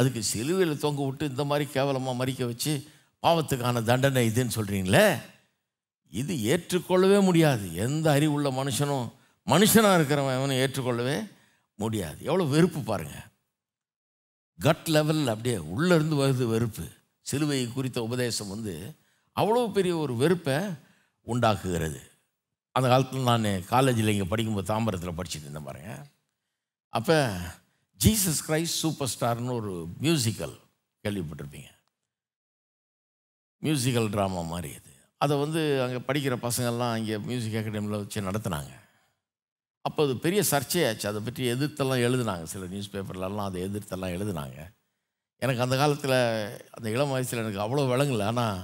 அதுக்கு சிலுவையில் தொங்க விட்டு இந்த மாதிரி கேவலமாக மறிக்க வச்சு பாவத்துக்கான தண்டனை இதுன்னு சொல்கிறீங்களே இது ஏற்றுக்கொள்ளவே முடியாது எந்த அறிவுள்ள மனுஷனும் மனுஷனாக இருக்கிறவன் எவனும் ஏற்றுக்கொள்ளவே முடியாது எவ்வளோ வெறுப்பு பாருங்கள் கட் லெவலில் அப்படியே உள்ளேருந்து வருது வெறுப்பு சிலுவை குறித்த உபதேசம் வந்து அவ்வளோ பெரிய ஒரு வெறுப்பை உண்டாக்குகிறது அந்த காலத்தில் நான் காலேஜில் இங்கே படிக்கும்போது தாம்பரத்தில் படிச்சுட்டு இருந்தேன் பாருங்க அப்போ ஜீசஸ் கிரைஸ்ட் சூப்பர் ஸ்டார்னு ஒரு மியூசிக்கல் கேள்விப்பட்டிருப்பீங்க மியூசிக்கல் ட்ராமா மாதிரி அது அதை வந்து அங்கே படிக்கிற பசங்கள்லாம் அங்கே மியூசிக் அகாடமியில் வச்சு நடத்துனாங்க அப்போ அது பெரிய சர்ச்சையாச்சு அதை பற்றி எதிர்த்தெல்லாம் எழுதுனாங்க சில நியூஸ் பேப்பர்லலாம் அதை எதிர்த்தெல்லாம் எழுதுனாங்க எனக்கு அந்த காலத்தில் அந்த இளம் வயசில் எனக்கு அவ்வளோ விளங்கலை ஆனால்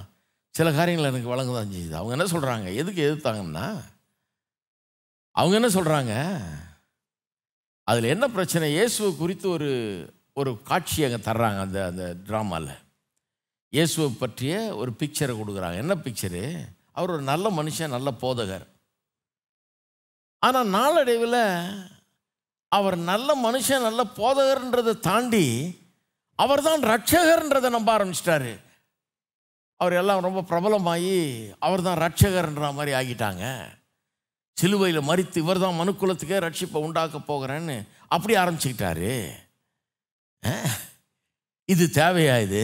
சில காரியங்கள் எனக்கு வழங்க தான் செஞ்சுது அவங்க என்ன சொல்கிறாங்க எதுக்கு எதிர்த்தாங்கன்னா அவங்க என்ன சொல்கிறாங்க அதில் என்ன பிரச்சனை இயேசுவை குறித்து ஒரு ஒரு காட்சி அங்கே தர்றாங்க அந்த அந்த ட்ராமாவில் இயேசுவை பற்றிய ஒரு பிக்சரை கொடுக்குறாங்க என்ன பிக்சரு அவர் ஒரு நல்ல மனுஷன் நல்ல போதகர் ஆனால் நாளடைவில் அவர் நல்ல மனுஷன் நல்ல போதகர்ன்றதை தாண்டி அவர் தான் ரட்சகர்ன்றதை நம்ப ஆரம்பிச்சிட்டாரு அவர் எல்லாம் ரொம்ப பிரபலமாகி அவர் தான் ரட்சகர்ன்ற மாதிரி ஆகிட்டாங்க சிலுவையில் மறித்து இவர் தான் மனுக்குலத்துக்கே ரட்சிப்பை உண்டாக்க போகிறேன்னு அப்படி ஆரம்பிச்சுக்கிட்டாரு இது தேவையா இது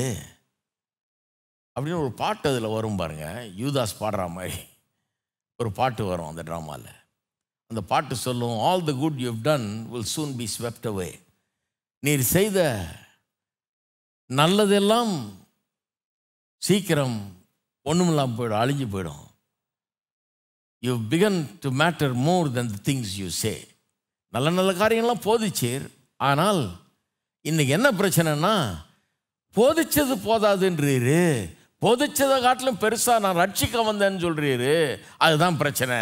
அப்படின்னு ஒரு பாட்டு அதில் வரும் பாருங்கள் யூதாஸ் பாடுற மாதிரி ஒரு பாட்டு வரும் அந்த ட்ராமாவில் அந்த பாட்டு சொல்லும் all the good you done will soon be swept away நீர் செய்த நல்லதெல்லாம் சீக்கிரம் ஒன்றும் இல்லாமல் போயிடும் அழிஞ்சு போயிடும் you begin to matter more than the things you say நல்ல நல்ல காரியங்கள்லாம் போதிச்சேர் ஆனால் இன்றைக்கி என்ன பிரச்சனைன்னா போதிச்சது போதாதுன்றீர் போதிச்சதை காட்டிலும் பெருசாக நான் ரட்சிக்க வந்தேன்னு சொல்கிறீரு அதுதான் பிரச்சனை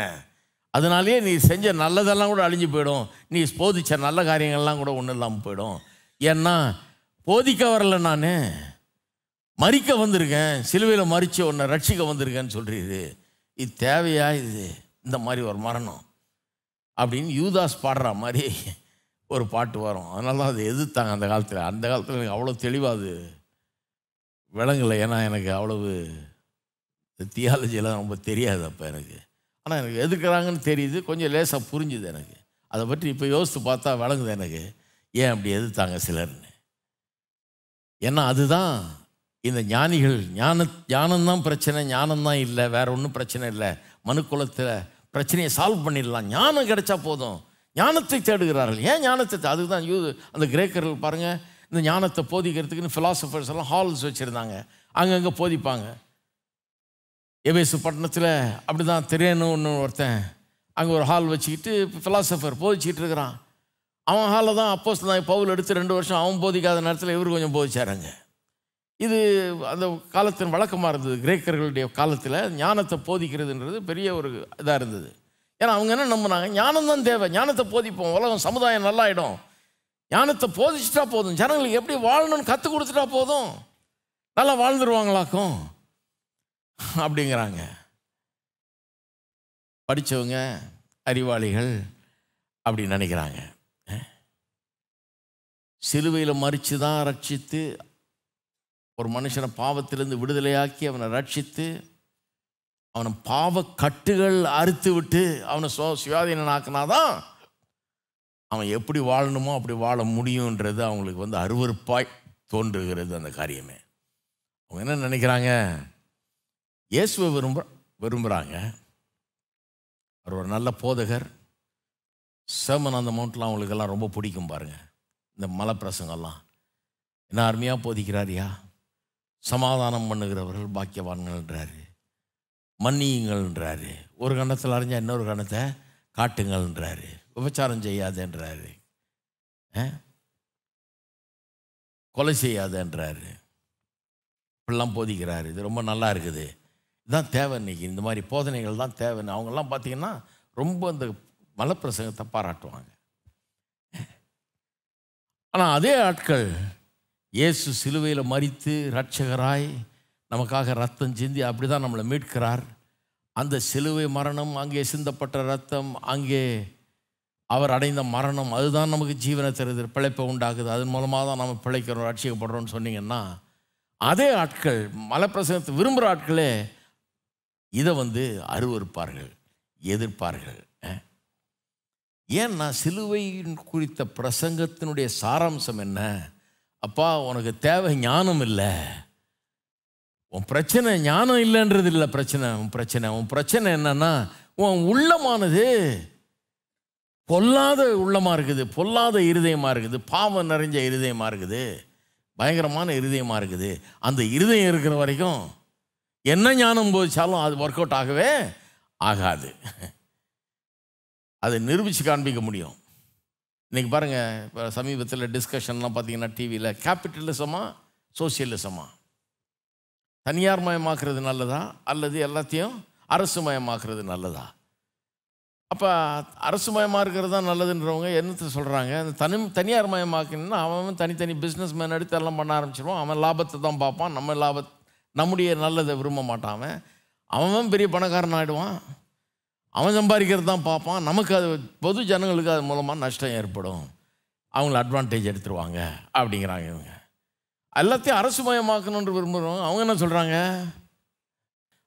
அதனாலேயே நீ செஞ்ச நல்லதெல்லாம் கூட அழிஞ்சு போயிடும் நீ போதிச்ச நல்ல காரியங்கள்லாம் கூட ஒன்றும் இல்லாமல் போயிடும் ஏன்னா போதிக்க வரல நான் மறிக்க வந்திருக்கேன் சிலுவையில் மறித்து உன்னை ரட்சிக்க வந்திருக்கேன்னு சொல்கிறீரு இது தேவையா இது இந்த மாதிரி ஒரு மரணம் அப்படின்னு யூதாஸ் பாடுற மாதிரி ஒரு பாட்டு வரும் அதனால தான் அதை எதிர்த்தாங்க அந்த காலத்தில் அந்த காலத்தில் எனக்கு அவ்வளோ தெளிவாக அது விளங்கலை ஏன்னா எனக்கு அவ்வளவு தியாலஜிலாம் ரொம்ப தெரியாது அப்போ எனக்கு ஆனால் எனக்கு எதுக்குறாங்கன்னு தெரியுது கொஞ்சம் லேசாக புரிஞ்சுது எனக்கு அதை பற்றி இப்போ யோசித்து பார்த்தா விளங்குது எனக்கு ஏன் அப்படி எதிர்த்தாங்க சிலர்னு ஏன்னா அதுதான் இந்த ஞானிகள் ஞான ஞானம்தான் பிரச்சனை ஞானம்தான் இல்லை வேற ஒன்றும் பிரச்சனை இல்லை மனுக்குலத்தில் பிரச்சனையை சால்வ் பண்ணிடலாம் ஞானம் கிடைச்சா போதும் ஞானத்தை தேடுகிறார்கள் ஏன் ஞானத்தை அதுக்கு தான் யூ அந்த கிரேக்கர்கள் பாருங்கள் இந்த ஞானத்தை போதிக்கிறதுக்குன்னு ஃபிலாசபர்ஸ் எல்லாம் ஹால்ஸ் வச்சுருந்தாங்க அங்கங்கே போதிப்பாங்க எபேசு பட்டணத்தில் அப்படி தான் தெரியணும்னு ஒருத்தன் அங்கே ஒரு ஹால் வச்சுக்கிட்டு ஃபிலாசபர் போதிச்சிக்கிட்டு இருக்கிறான் அவன் ஹாலில் தான் அப்போஸ் தான் பவுல் எடுத்து ரெண்டு வருஷம் அவன் போதிக்காத நேரத்தில் இவர் கொஞ்சம் போதிச்சாருங்க இது அந்த காலத்தின் வழக்கமாக இருந்தது கிரேக்கர்களுடைய காலத்தில் ஞானத்தை போதிக்கிறதுன்றது பெரிய ஒரு இதாக இருந்தது ஏன்னா அவங்க என்ன நம்புனாங்க ஞானம் தான் தேவை ஞானத்தை போதிப்போம் உலகம் சமுதாயம் நல்லாயிடும் ஞானத்தை போதிச்சுட்டா போதும் ஜனங்களுக்கு எப்படி வாழணும்னு கற்றுக் கொடுத்துட்டா போதும் நல்லா வாழ்ந்துருவாங்களாக்கும் அப்படிங்கிறாங்க படித்தவங்க அறிவாளிகள் அப்படி நினைக்கிறாங்க சிலுவையில் மறித்து தான் ரட்சித்து ஒரு மனுஷனை பாவத்திலிருந்து விடுதலையாக்கி அவனை ரட்சித்து அவனை பாவ கட்டுகள் அறுத்து விட்டு அவனை சுவாதீனனாக்குனாதான் அவன் எப்படி வாழணுமோ அப்படி வாழ முடியுன்றது அவங்களுக்கு வந்து அருவறுப்பாய் தோன்றுகிறது அந்த காரியமே அவங்க என்ன நினைக்கிறாங்க இயேசுவை விரும்ப விரும்புகிறாங்க அவர் ஒரு நல்ல போதகர் சேமன் அந்த மவுண்ட்லாம் அவங்களுக்கெல்லாம் ரொம்ப பிடிக்கும் பாருங்கள் இந்த மலை பிரசங்கெல்லாம் என்ன அருமையாக போதிக்கிறாரியா சமாதானம் பண்ணுகிறவர்கள் பாக்கியவான்கள்ன்றாரு மன்னியுங்கள்ன்றாரு ஒரு கணத்தில் அறிஞ்சால் இன்னொரு கணத்தை காட்டுங்கள்ன்றாரு விபச்சாரம் செய்யாதுன்றாரு கொலை செய்யாதுன்றாரு இப்படிலாம் போதிக்கிறாரு இது ரொம்ப நல்லா இருக்குது இதுதான் தேவை இன்றைக்கி இந்த மாதிரி போதனைகள் தான் தேவைன்னு அவங்கெல்லாம் பார்த்திங்கன்னா ரொம்ப அந்த மலப்பிரசங்கத்தை பாராட்டுவாங்க ஆனால் அதே ஆட்கள் இயேசு சிலுவையில் மறித்து ரட்சகராய் நமக்காக ரத்தம் சிந்தி அப்படி தான் நம்மளை மீட்கிறார் அந்த சிலுவை மரணம் அங்கே சிந்தப்பட்ட ரத்தம் அங்கே அவர் அடைந்த மரணம் அதுதான் நமக்கு ஜீவனை தருது பிழைப்பை உண்டாக்குது அதன் மூலமாக தான் நம்ம பிழைக்கிறோம் ரட்சிக்கப்படுறோம்னு சொன்னீங்கன்னா அதே ஆட்கள் மலப்பிரசங்கத்தை விரும்புகிற ஆட்களே இதை வந்து அருவறுப்பார்கள் எதிர்ப்பார்கள் ஏன்னா சிலுவை குறித்த பிரசங்கத்தினுடைய சாராம்சம் என்ன அப்பா உனக்கு தேவை ஞானம் இல்லை உன் பிரச்சனை ஞானம் இல்லைன்றது இல்லை பிரச்சனை உன் பிரச்சனை உன் பிரச்சனை என்னன்னா உன் உள்ளமானது பொல்லாத உள்ளமாக இருக்குது பொல்லாத இருதயமாக இருக்குது பாவம் நிறைஞ்ச இருதயமாக இருக்குது பயங்கரமான இருதயமாக இருக்குது அந்த இருதயம் இருக்கிற வரைக்கும் என்ன ஞானம் போதிச்சாலும் அது ஒர்க் அவுட் ஆகவே ஆகாது அதை நிரூபித்து காண்பிக்க முடியும் இன்றைக்கி பாருங்கள் இப்போ சமீபத்தில் டிஸ்கஷன்லாம் பார்த்தீங்கன்னா டிவியில் கேபிட்டலிசமா சோசியலிசமா தனியார் மயமாக்குறது நல்லதா அல்லது எல்லாத்தையும் அரசு மயமாக்குறது நல்லதா அப்போ அரசு மயமாக இருக்கிறது தான் நல்லதுன்றவங்க என்னத்தை சொல்கிறாங்க அந்த தனி தனியார் மயமாக்கணும்னா அவன் தனித்தனி பிஸ்னஸ் மேன் எடுத்து எல்லாம் பண்ண ஆரம்பிச்சிருவான் அவன் லாபத்தை தான் பார்ப்பான் நம்ம லாப நம்முடைய நல்லதை விரும்ப மாட்டான் அவன் அவன் பெரிய பணக்காரன் ஆகிடுவான் அவன் சம்பாதிக்கிறது தான் பார்ப்பான் நமக்கு அது பொது ஜனங்களுக்கு அது மூலமாக நஷ்டம் ஏற்படும் அவங்கள அட்வான்டேஜ் எடுத்துருவாங்க அப்படிங்கிறாங்க இவங்க எல்லாத்தையும் அரசு மயமாக்கணுன்ற விரும்புகிறவங்க அவங்க என்ன சொல்கிறாங்க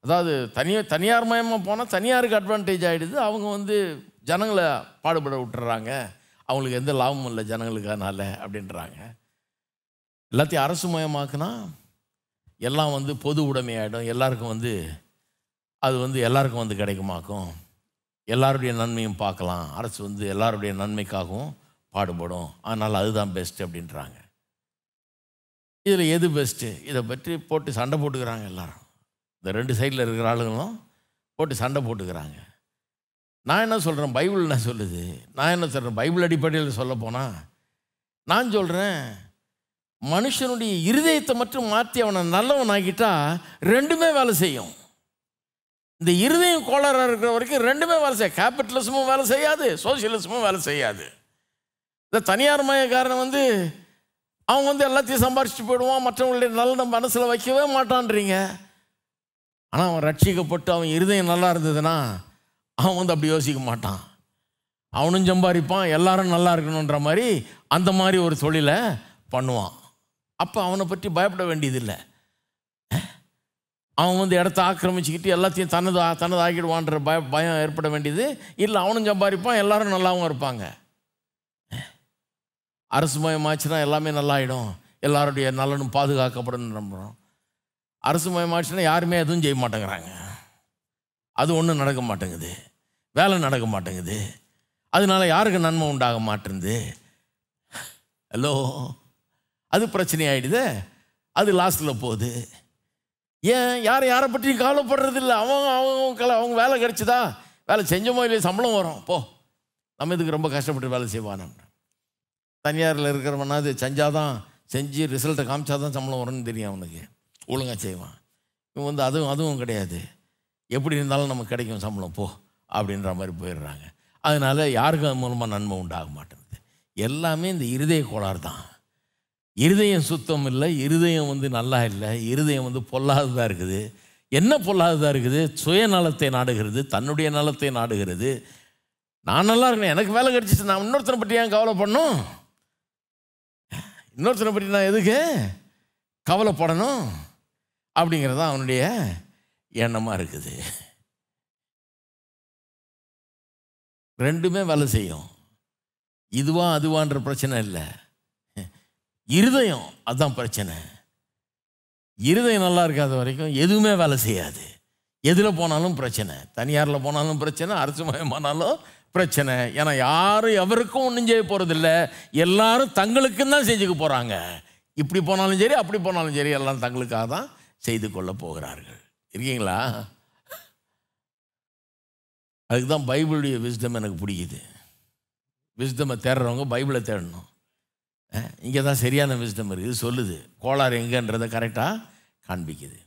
அதாவது தனி தனியார் மயமாக போனால் தனியாருக்கு அட்வான்டேஜ் ஆகிடுது அவங்க வந்து ஜனங்களை பாடுபட விட்டுறாங்க அவங்களுக்கு எந்த லாபமும் இல்லை ஜனங்களுக்கு அதனால் அப்படின்றாங்க எல்லாத்தையும் அரசு மயமாக்குனா எல்லாம் வந்து பொது உடைமையாகிடும் எல்லாருக்கும் வந்து அது வந்து எல்லாருக்கும் வந்து கிடைக்குமாக்கும் எல்லாருடைய நன்மையும் பார்க்கலாம் அரசு வந்து எல்லாருடைய நன்மைக்காகவும் பாடுபடும் அதனால் அதுதான் பெஸ்ட்டு அப்படின்றாங்க இதில் எது பெஸ்ட்டு இதை பற்றி போட்டு சண்டை போட்டுக்கிறாங்க எல்லாரும் இந்த ரெண்டு சைடில் இருக்கிற ஆளுங்களும் போட்டு சண்டை போட்டுக்கிறாங்க நான் என்ன சொல்கிறேன் பைபிள் என்ன சொல்லுது நான் என்ன சொல்கிறேன் பைபிள் அடிப்படையில் சொல்ல போனால் நான் சொல்கிறேன் மனுஷனுடைய இருதயத்தை மட்டும் மாற்றி அவனை நல்லவன் ஆகிட்டா ரெண்டுமே வேலை செய்யும் இந்த இருதயம் கோளாறாக இருக்கிற வரைக்கும் ரெண்டுமே வேலை செய்யும் கேபிட்டலிசமும் வேலை செய்யாது சோசியலிசமும் வேலை செய்யாது இந்த தனியார் மயக்காரன் வந்து அவங்க வந்து எல்லாத்தையும் சம்பாரிச்சிட்டு போயிடுவான் மற்றவங்களுடைய நல்ல மனசில் வைக்கவே மாட்டான்றீங்க ஆனால் அவன் ரட்சிக்கப்பட்டு அவன் இருதயம் நல்லா இருந்ததுன்னா அவன் வந்து அப்படி யோசிக்க மாட்டான் அவனும் சம்பாதிப்பான் எல்லாரும் நல்லா இருக்கணுன்ற மாதிரி அந்த மாதிரி ஒரு தொழிலை பண்ணுவான் அப்போ அவனை பற்றி பயப்பட வேண்டியதில்லை அவன் வந்து இடத்த ஆக்கிரமிச்சுக்கிட்டு எல்லாத்தையும் தனது தனது ஆக்கிடுவான்ற பய பயம் ஏற்பட வேண்டியது இல்லை அவனும் சம்பாதிப்பான் எல்லாரும் நல்லாவும் இருப்பாங்க அரசு மயமாச்சுன்னா எல்லாமே நல்லாயிடும் எல்லாருடைய நலனும் பாதுகாக்கப்படும் நம்புகிறோம் அரசு மயமாச்சுன்னா யாருமே எதுவும் செய்ய மாட்டேங்கிறாங்க அது ஒன்றும் நடக்க மாட்டேங்குது வேலை நடக்க மாட்டேங்குது அதனால யாருக்கு நன்மை உண்டாக மாட்டேங்குது ஹலோ அது பிரச்சனை ஆகிடுது அது லாஸ்ட்டில் போகுது ஏன் யார் யாரை பற்றியும் கவலைப்படுறது இல்லை அவங்க அவங்க அவங்க வேலை கிடச்சிதா வேலை செஞ்சோமோ இல்லையோ சம்பளம் வரும் போ நம்ம இதுக்கு ரொம்ப கஷ்டப்பட்டு வேலை செய்வான் தனியாரில் இருக்கிறவனா அது செஞ்சாதான் செஞ்சு ரிசல்ட்டை காமிச்சாதான் சம்பளம் வரும்னு தெரியும் அவனுக்கு ஒழுங்காக செய்வான் இவன் வந்து அதுவும் அதுவும் கிடையாது எப்படி இருந்தாலும் நமக்கு கிடைக்கும் சம்பளம் போ அப்படின்ற மாதிரி போயிடுறாங்க அதனால் யாருக்கும் அது மூலமாக நன்மை உண்டாக மாட்டேங்குது எல்லாமே இந்த இருதய கோளாறு தான் இருதயம் சுத்தம் இல்லை இருதயம் வந்து நல்லா இல்லை இருதயம் வந்து பொல்லாததாக இருக்குது என்ன பொல்லாததாக இருக்குது சுயநலத்தை நாடுகிறது தன்னுடைய நலத்தை நாடுகிறது நான் நல்லா இருக்கேன் எனக்கு வேலை கிடச்சிச்சு நான் இன்னொருத்தனை பற்றி ஏன் கவலை பண்ணும் இன்னொருத்தனை பற்றி நான் எதுக்கு கவலைப்படணும் அப்படிங்கிறது தான் அவனுடைய எண்ணமாக இருக்குது ரெண்டுமே வேலை செய்யும் இதுவா அதுவான்ற பிரச்சனை இல்லை இருதயம் அதுதான் பிரச்சனை இருதயம் நல்லா இருக்காத வரைக்கும் எதுவுமே வேலை செய்யாது எதில் போனாலும் பிரச்சனை தனியாரில் போனாலும் பிரச்சனை அரசு மயமானாலும் பிரச்சனை ஏன்னா யாரும் எவருக்கும் ஒன்றும் செய்ய போகிறதில்ல எல்லாரும் தங்களுக்கும் தான் செஞ்சுக்க போகிறாங்க இப்படி போனாலும் சரி அப்படி போனாலும் சரி எல்லாம் தங்களுக்காக தான் செய்து கொள்ள போகிறார்கள் இருக்கீங்களா அதுக்கு தான் பைபிளுடைய விஸ்டம் எனக்கு பிடிக்குது விஸ்டமை தேடுறவங்க பைபிளை தேடணும் இங்கே தான் சரியான விஸ்டம் இருக்குது சொல்லுது கோளாறு எங்கன்றதை கரெக்டாக காண்பிக்குது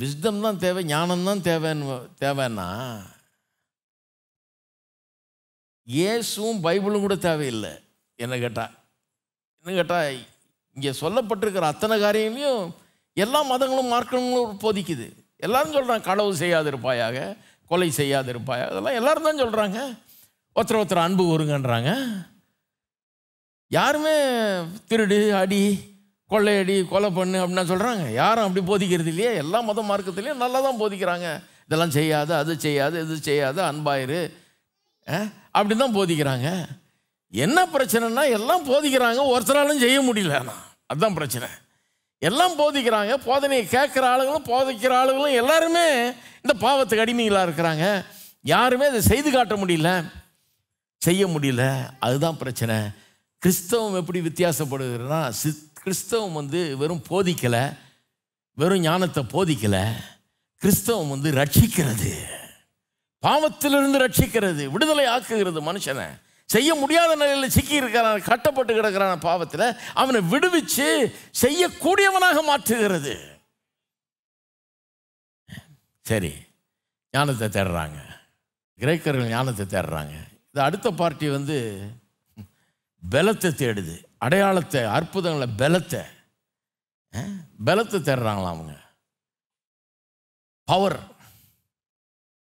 விஸ்டம் தான் தேவை ஞானம் தான் தேவைன்னு தேவைன்னா இயேசுவும் பைபிளும் கூட தேவையில்லை என்ன கேட்டால் என்ன கேட்டால் இங்கே சொல்லப்பட்டிருக்கிற அத்தனை காரியங்களையும் எல்லா மதங்களும் மார்க்கங்களும் போதிக்குது எல்லாரும் சொல்கிறாங்க களவு செய்யாதிருப்பாயாக கொலை செய்யாதிருப்பாயாக அதெல்லாம் எல்லாரும் தான் சொல்கிறாங்க ஒருத்தர் ஒருத்தர் அன்பு ஊருங்கன்றாங்க யாருமே திருடு அடி கொள்ளையடி கொலை பண்ணு அப்படின்னா சொல்கிறாங்க யாரும் அப்படி போதிக்கிறது இல்லையே எல்லா மத மார்க்கத்துலேயும் நல்லா தான் போதிக்கிறாங்க இதெல்லாம் செய்யாது அது செய்யாது இது செய்யாது அன்பாயிரு அப்படி தான் போதிக்கிறாங்க என்ன பிரச்சனைனா எல்லாம் போதிக்கிறாங்க ஒருத்தராலும் செய்ய முடியல ஆனால் அதுதான் பிரச்சனை எல்லாம் போதிக்கிறாங்க போதனையை கேட்குற ஆளுங்களும் போதிக்கிற ஆளுங்களும் எல்லாருமே இந்த பாவத்துக்கு அடிமைகளாக இருக்கிறாங்க யாருமே அதை செய்து காட்ட முடியல செய்ய முடியல அதுதான் பிரச்சனை கிறிஸ்தவம் எப்படி வித்தியாசப்படுகிறதுனா சி கிறிஸ்தவம் வந்து வெறும் போதிக்கலை வெறும் ஞானத்தை போதிக்கலை கிறிஸ்தவம் வந்து ரட்சிக்கிறது பாவத்திலிருந்து ரட்சிக்கிறது விடுதலை ஆக்குகிறது மனுஷனை செய்ய முடியாத நிலையில் சிக்கி இருக்கிறான் கட்டப்பட்டு கிடக்கிறான் பாவத்தில் அவனை விடுவிச்சு செய்யக்கூடியவனாக மாற்றுகிறது சரி ஞானத்தை தேடுறாங்க கிரேக்கர்கள் ஞானத்தை தேடுறாங்க இது அடுத்த பார்ட்டி வந்து பலத்தை தேடுது அடையாளத்தை அற்புதங்களை பலத்தை பலத்தை தேடுறாங்களா அவங்க பவர்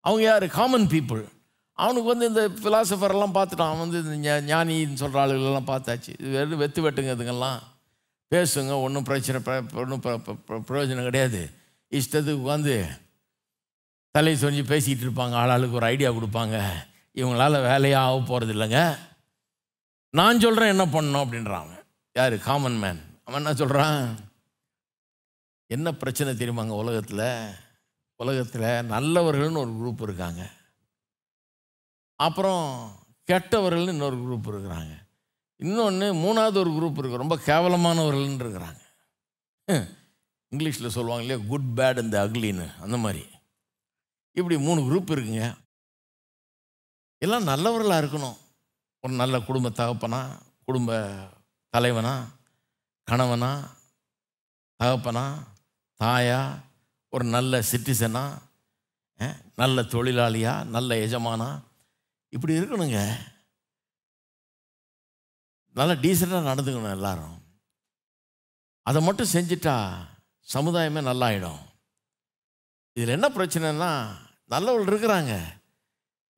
அவங்க யார் காமன் பீப்புள் அவனுக்கு வந்து இந்த ஃபிலாசபரெல்லாம் பார்த்துட்டான் அவன் வந்து இந்த ஞானின்னு சொல்கிற ஆளுகளெல்லாம் பார்த்தாச்சு இது வெறும் வெத்து வெட்டுங்க இதுங்கெல்லாம் பேசுங்க ஒன்றும் பிரச்சனை ஒன்றும் பிரயோஜனம் கிடையாது இஷ்டத்துக்கு உட்காந்து தலை சொரிஞ்சு பேசிகிட்டு இருப்பாங்க ஆளாளுக்கு ஒரு ஐடியா கொடுப்பாங்க இவங்களால் வேலையாக ஆக போகிறது இல்லைங்க நான் சொல்கிறேன் என்ன பண்ணணும் அப்படின்றாங்க யார் காமன் மேன் அவன் என்ன சொல்கிறான் என்ன பிரச்சனை தெரியுமாங்க உலகத்தில் உலகத்தில் நல்லவர்கள்னு ஒரு குரூப் இருக்காங்க அப்புறம் கெட்டவர்கள்னு இன்னொரு குரூப் இருக்கிறாங்க இன்னொன்று மூணாவது ஒரு குரூப் இருக்குது ரொம்ப கேவலமானவர்கள்னு இருக்கிறாங்க இங்கிலீஷில் சொல்லுவாங்க இல்லையா குட் பேட் இந்த அக்லின்னு அந்த மாதிரி இப்படி மூணு குரூப் இருக்குங்க எல்லாம் நல்லவர்களாக இருக்கணும் ஒரு நல்ல குடும்ப தகப்பனா குடும்ப தலைவனா கணவனா தகப்பனா தாயா ஒரு நல்ல சிட்டிசனா நல்ல தொழிலாளியா நல்ல எஜமானா இப்படி இருக்கணுங்க நல்லா டீசெண்டாக நடந்துக்கணும் எல்லாரும் அதை மட்டும் செஞ்சிட்டா சமுதாயமே நல்லா ஆகிடும் இதில் என்ன பிரச்சனைனா நல்லவர்கள் இருக்கிறாங்க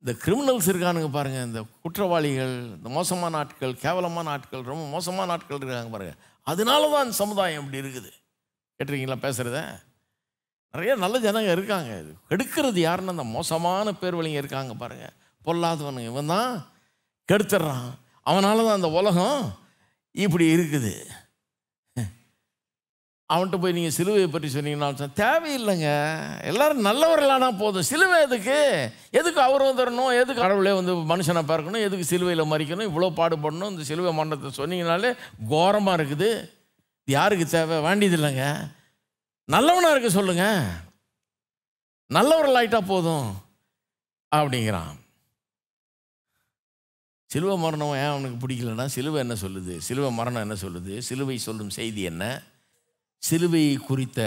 இந்த கிரிமினல்ஸ் இருக்கானுங்க பாருங்கள் இந்த குற்றவாளிகள் இந்த மோசமான ஆட்கள் கேவலமான ஆட்கள் ரொம்ப மோசமான ஆட்கள் இருக்காங்க பாருங்கள் அதனால தான் சமுதாயம் இப்படி இருக்குது கேட்டுருக்கீங்களா பேசுகிறத நிறைய நல்ல ஜனங்கள் இருக்காங்க இது கெடுக்கிறது யாருன்னு அந்த மோசமான பேர் வழிங்க இருக்காங்க பாருங்கள் பொல்லாதவனுங்க இவன் தான் கெடுத்துட்றான் அவனால தான் அந்த உலகம் இப்படி இருக்குது அவன்கிட்ட போய் நீங்கள் சிலுவையை பற்றி சொன்னீங்கன்னா தேவையில்லைங்க எல்லோரும் நல்லவர்களானால் போதும் சிலுவை எதுக்கு எதுக்கு அவரும் தரணும் எதுக்கு கடவுளே வந்து மனுஷனை பார்க்கணும் எதுக்கு சிலுவையில் மறிக்கணும் இவ்வளோ பாடுபடணும் இந்த சிலுவை மரணத்தை சொன்னீங்கனாலே கோரமாக இருக்குது யாருக்கு தேவை வேண்டியது இல்லைங்க நல்லவனாக இருக்க சொல்லுங்கள் நல்லவர்களாயிட்டா போதும் அப்படிங்கிறான் சிலுவை மரணம் ஏன் அவனுக்கு பிடிக்கலன்னா சிலுவை என்ன சொல்லுது சிலுவை மரணம் என்ன சொல்லுது சிலுவை சொல்லும் செய்தி என்ன சிலுவை குறித்த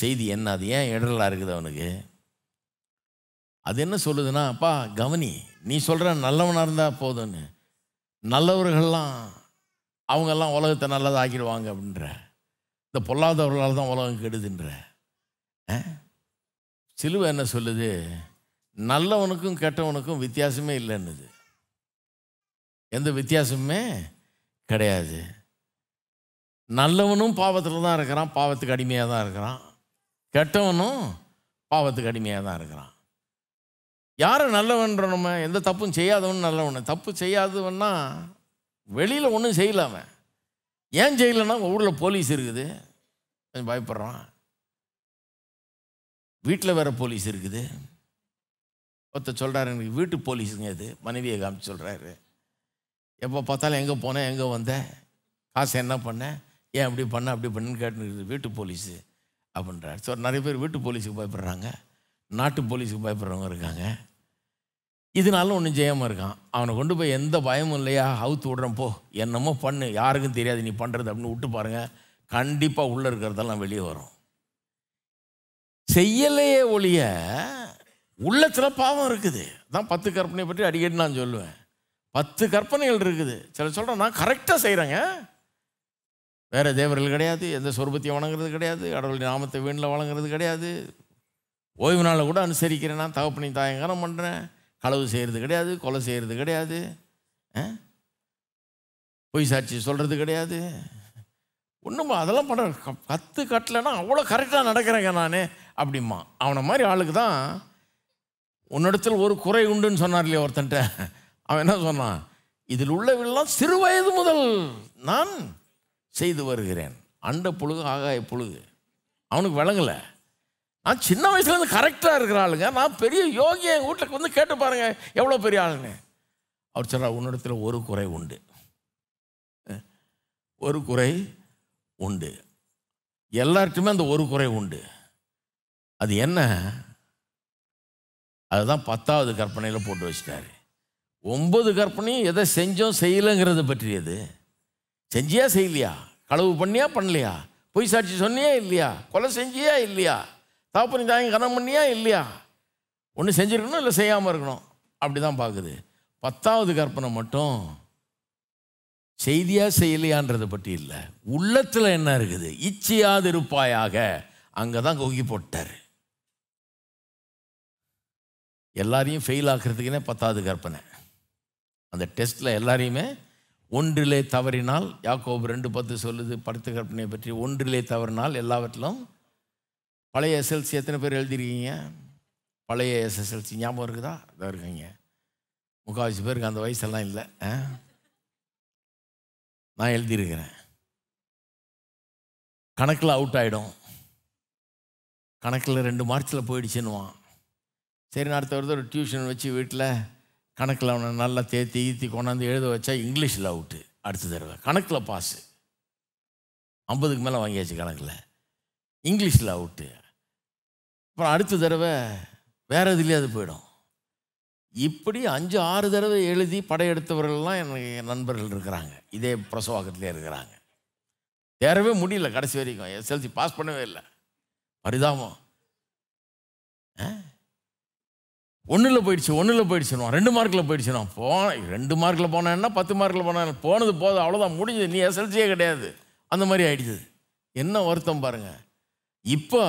செய்தி என்ன அது ஏன் இடரலாக இருக்குது அவனுக்கு அது என்ன சொல்லுதுன்னா அப்பா கவனி நீ சொல்கிற நல்லவனாக இருந்தால் போதும்னு நல்லவர்கள்லாம் அவங்கெல்லாம் உலகத்தை நல்லதாக ஆக்கிடுவாங்க அப்படின்ற இந்த பொல்லாதவர்களால் தான் உலகம் கெடுதுன்ற சிலுவை என்ன சொல்லுது நல்லவனுக்கும் கெட்டவனுக்கும் வித்தியாசமே இல்லைன்னுது எந்த வித்தியாசமுமே கிடையாது நல்லவனும் பாவத்தில் தான் இருக்கிறான் பாவத்துக்கு அடிமையாக தான் இருக்கிறான் கெட்டவனும் பாவத்துக்கு அடிமையாக தான் இருக்கிறான் யாரை நல்லவன்ற நம்ம எந்த தப்பும் செய்யாதவன் நல்லவன் தப்பு செய்யாதவன்னா வெளியில் ஒன்றும் செய்யலாம ஏன் செய்யலைன்னா ஊரில் போலீஸ் இருக்குது கொஞ்சம் பயப்படுறான் வீட்டில் வேறு போலீஸ் இருக்குது ஒருத்தர் சொல்கிறாரு எனக்கு வீட்டு போலீஸுங்க இது மனைவியை காமிச்சு சொல்கிறாரு எப்போ பார்த்தாலும் எங்கே போனேன் எங்கே வந்தேன் காசு என்ன பண்ணேன் ஏன் அப்படி பண்ண அப்படி பண்ணுன்னு கேட்டு வீட்டு போலீஸு அப்படின்றார் ஸோ நிறைய பேர் வீட்டு போலீஸுக்கு பயப்படுறாங்க நாட்டு போலீஸுக்கு பயப்படுறவங்க இருக்காங்க இதனால ஒன்றும் ஜெயமாக இருக்கான் அவனை கொண்டு போய் எந்த பயமும் இல்லையா அவுத்து விடுறேன் போ என்னமோ பண்ணு யாருக்கும் தெரியாது நீ பண்ணுறது அப்படின்னு விட்டு பாருங்கள் கண்டிப்பாக உள்ளே இருக்கிறதெல்லாம் வெளியே வரும் செய்யலையே ஒழிய உள்ளத்தில் பாவம் இருக்குது தான் பத்து கற்பனை பற்றி அடிக்கடி நான் சொல்லுவேன் பத்து கற்பனைகள் இருக்குது சில சொல்கிறேன் நான் கரெக்டாக செய்கிறேங்க வேறு தேவர்கள் கிடையாது எந்த சொர்பத்தையும் வணங்குறது கிடையாது கடவுளுடைய நாமத்தை வீணில் வழங்குறது கிடையாது ஓய்வு நாளில் கூட அனுசரிக்கிறேன் நான் தகப்பனை தாயங்காரம் பண்ணுறேன் களவு செய்கிறது கிடையாது கொலை செய்கிறது கிடையாது பொய் சாட்சி சொல்கிறது கிடையாது ஒன்றும் அதெல்லாம் பண்ண கற்று கட்டலைன்னா அவ்வளோ கரெக்டாக நடக்கிறேங்க நான் அப்படிம்மா அவனை மாதிரி ஆளுக்கு தான் உன்னிடத்தில் ஒரு குறை உண்டுன்னு சொன்னார் இல்லையா ஒருத்தன்ட்ட அவன் என்ன சொன்னான் இதில் உள்ளவர்கள்லாம் சிறு வயது முதல் நான் செய்து வருகிறேன் அண்ட புழுகு ஆகாய புழுகு அவனுக்கு விளங்கலை நான் சின்ன வயசுலேருந்து கரெக்டாக இருக்கிற ஆளுங்க நான் பெரிய யோகி என் வீட்டுக்கு வந்து கேட்டு பாருங்கள் எவ்வளோ பெரிய ஆளுங்க அவர் சொல்கிறார் உன்னிடத்தில் ஒரு குறை உண்டு ஒரு குறை உண்டு எல்லார்ட்டுமே அந்த ஒரு குறை உண்டு அது என்ன அதுதான் பத்தாவது கற்பனையில் போட்டு வச்சிட்டாரு ஒன்பது கற்பனையும் எதை செஞ்சோம் செய்யலைங்கிறத பற்றியது செஞ்சியா செய்யலையா களவு பண்ணியா பண்ணலையா பொய் சாட்சி சொன்னியா இல்லையா கொலை செஞ்சியா இல்லையா தாப்பனி தாயம் கனம் பண்ணியா இல்லையா ஒன்று செஞ்சுருக்கணும் இல்லை செய்யாமல் இருக்கணும் அப்படி தான் பார்க்குது பத்தாவது கற்பனை மட்டும் செய்தியாக செய்யலையான்றதை பற்றி இல்லை உள்ளத்தில் என்ன இருக்குது இச்சையாது இருப்பாயாக அங்கே தான் கொங்கி போட்டார் எல்லாரையும் ஃபெயில் ஆக்கிறதுக்குன்னே பத்தாவது கற்பனை அந்த டெஸ்ட்டில் எல்லாரையுமே ஒன்றிலே தவறினால் யாக்கோபு ரெண்டு பத்து சொல்லுது படுத்து கற்பனையை பற்றி ஒன்றிலே தவறினால் எல்லாவற்றிலும் பழைய எஸ்எல்சி எத்தனை பேர் எழுதிருக்கீங்க பழைய எஸ்எஸ்எல்சி ஞாபகம் இருக்குதா இதாக இருக்கீங்க முக்கால்வாசி பேருக்கு அந்த வயசெல்லாம் இல்லை நான் எழுதியிருக்கிறேன் கணக்கில் அவுட் ஆகிடும் கணக்கில் ரெண்டு மார்க்ஸில் போயிடுச்சுன்னுவான் சரி நான் அடுத்த ஒரு டியூஷன் வச்சு வீட்டில் கணக்கில் அவனை நல்லா தேத்தி ஈத்தி கொண்டாந்து எழுத வச்சா இங்கிலீஷில் அவுட்டு அடுத்த தடவை கணக்கில் பாஸு ஐம்பதுக்கு மேலே வாங்கியாச்சு கணக்கில் இங்கிலீஷில் அவுட்டு அப்புறம் அடுத்த தடவை வேறு எதுலேயாவது போயிடும் இப்படி அஞ்சு ஆறு தடவை எழுதி படையெடுத்தவர்கள்லாம் எனக்கு நண்பர்கள் இருக்கிறாங்க இதே பிரசவாக்கத்திலே இருக்கிறாங்க தேரவே முடியல கடைசி வரைக்கும் எஸ்எல்சி பாஸ் பண்ணவே இல்லை பரிதாபம் ஆ ஒன்றில் போயிடுச்சு ஒன்றில் போயிடுச்சுனுவான் ரெண்டு மார்க்கில் போயிடுச்சுனா போ ரெண்டு மார்க்கில் போனேன்னா பத்து மார்க்கில் போனேன் போனது போதும் அவ்வளோதான் முடிஞ்சது நீ எஸ்எல்சியே கிடையாது அந்த மாதிரி ஆயிடுச்சு என்ன வருத்தம் பாருங்கள் இப்போ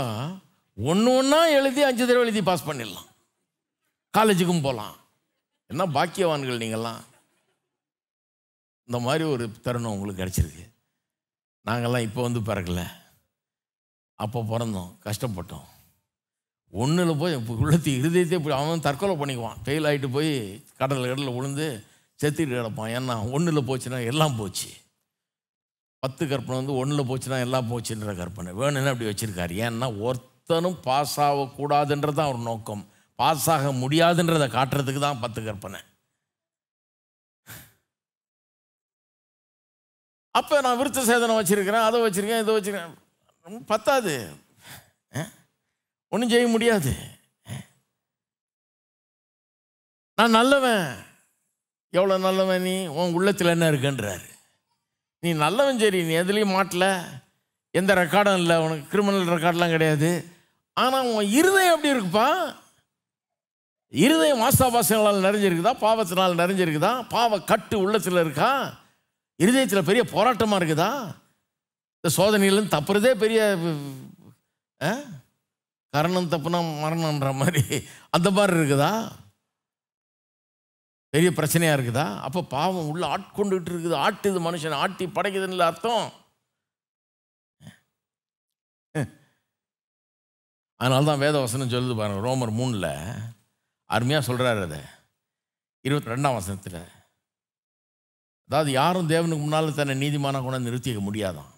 ஒன்று ஒன்றா எழுதி அஞ்சு தடவை எழுதி பாஸ் பண்ணிடலாம் காலேஜுக்கும் போகலாம் என்ன பாக்கியவான்கள் நீங்கள்லாம் இந்த மாதிரி ஒரு தருணம் உங்களுக்கு கிடச்சிருக்கு நாங்கள்லாம் இப்போ வந்து பிறக்கல அப்போ பிறந்தோம் கஷ்டப்பட்டோம் ஒன்றில் போய் உள்ளத்து இருதயத்தை போய் அவன் தற்கொலை பண்ணிக்குவான் ஃபெயில் ஆகிட்டு போய் கடலில் கடலில் விழுந்து செத்திட்டு கிடப்பான் ஏன்னா ஒன்றில் போச்சுன்னா எல்லாம் போச்சு பத்து கற்பனை வந்து ஒன்றில் போச்சுன்னா எல்லாம் போச்சுன்ற கற்பனை வேணும்னு அப்படி வச்சுருக்காரு ஏன்னா ஒருத்தனும் பாஸ் ஆகக்கூடாதுன்றது தான் ஒரு நோக்கம் பாஸ் ஆக முடியாதுன்றதை காட்டுறதுக்கு தான் பத்து கற்பனை அப்போ நான் விருத்த சேதனை வச்சுருக்கிறேன் அதை வச்சுருக்கேன் இதை வச்சுருக்கேன் பத்தாது ஒன்றும் செய்ய முடியாது நான் நல்லவன் எவ்வளோ நல்லவன் நீ உன் உள்ளத்தில் என்ன இருக்குன்றாரு நீ நல்லவன் சரி நீ எதுலேயும் மாட்டல எந்த ரெக்கார்டும் இல்லை உனக்கு கிரிமினல் ரெக்கார்டெலாம் கிடையாது ஆனால் உன் இருதயம் எப்படி இருக்குப்பா இருதயம் வாசாபாசங்களால் நிறைஞ்சிருக்குதா பாவத்தினால் நிறைஞ்சிருக்குதா பாவ கட்டு உள்ளத்தில் இருக்கா இருதயத்தில் பெரிய போராட்டமாக இருக்குதா இந்த சோதனையிலேருந்து தப்புறதே பெரிய கரணம் தப்புனா மரணன்ற மாதிரி அந்த மாதிரி இருக்குதா பெரிய பிரச்சனையாக இருக்குதா அப்போ பாவம் உள்ள ஆட்கொண்டுகிட்டு இருக்குது ஆட்டுது மனுஷன் ஆட்டி படைக்குதுன்னு அர்த்தம் அதனால தான் வேத வசனம் சொல்லுது பாருங்க ரோமர் மூணில் அருமையாக சொல்கிறாரு அதை இருபத்தி ரெண்டாம் வசனத்தில் அதாவது யாரும் தேவனுக்கு முன்னால் தன்னை நீதிமானாக கொண்டாந்து நிறுத்திக்க முடியாதான்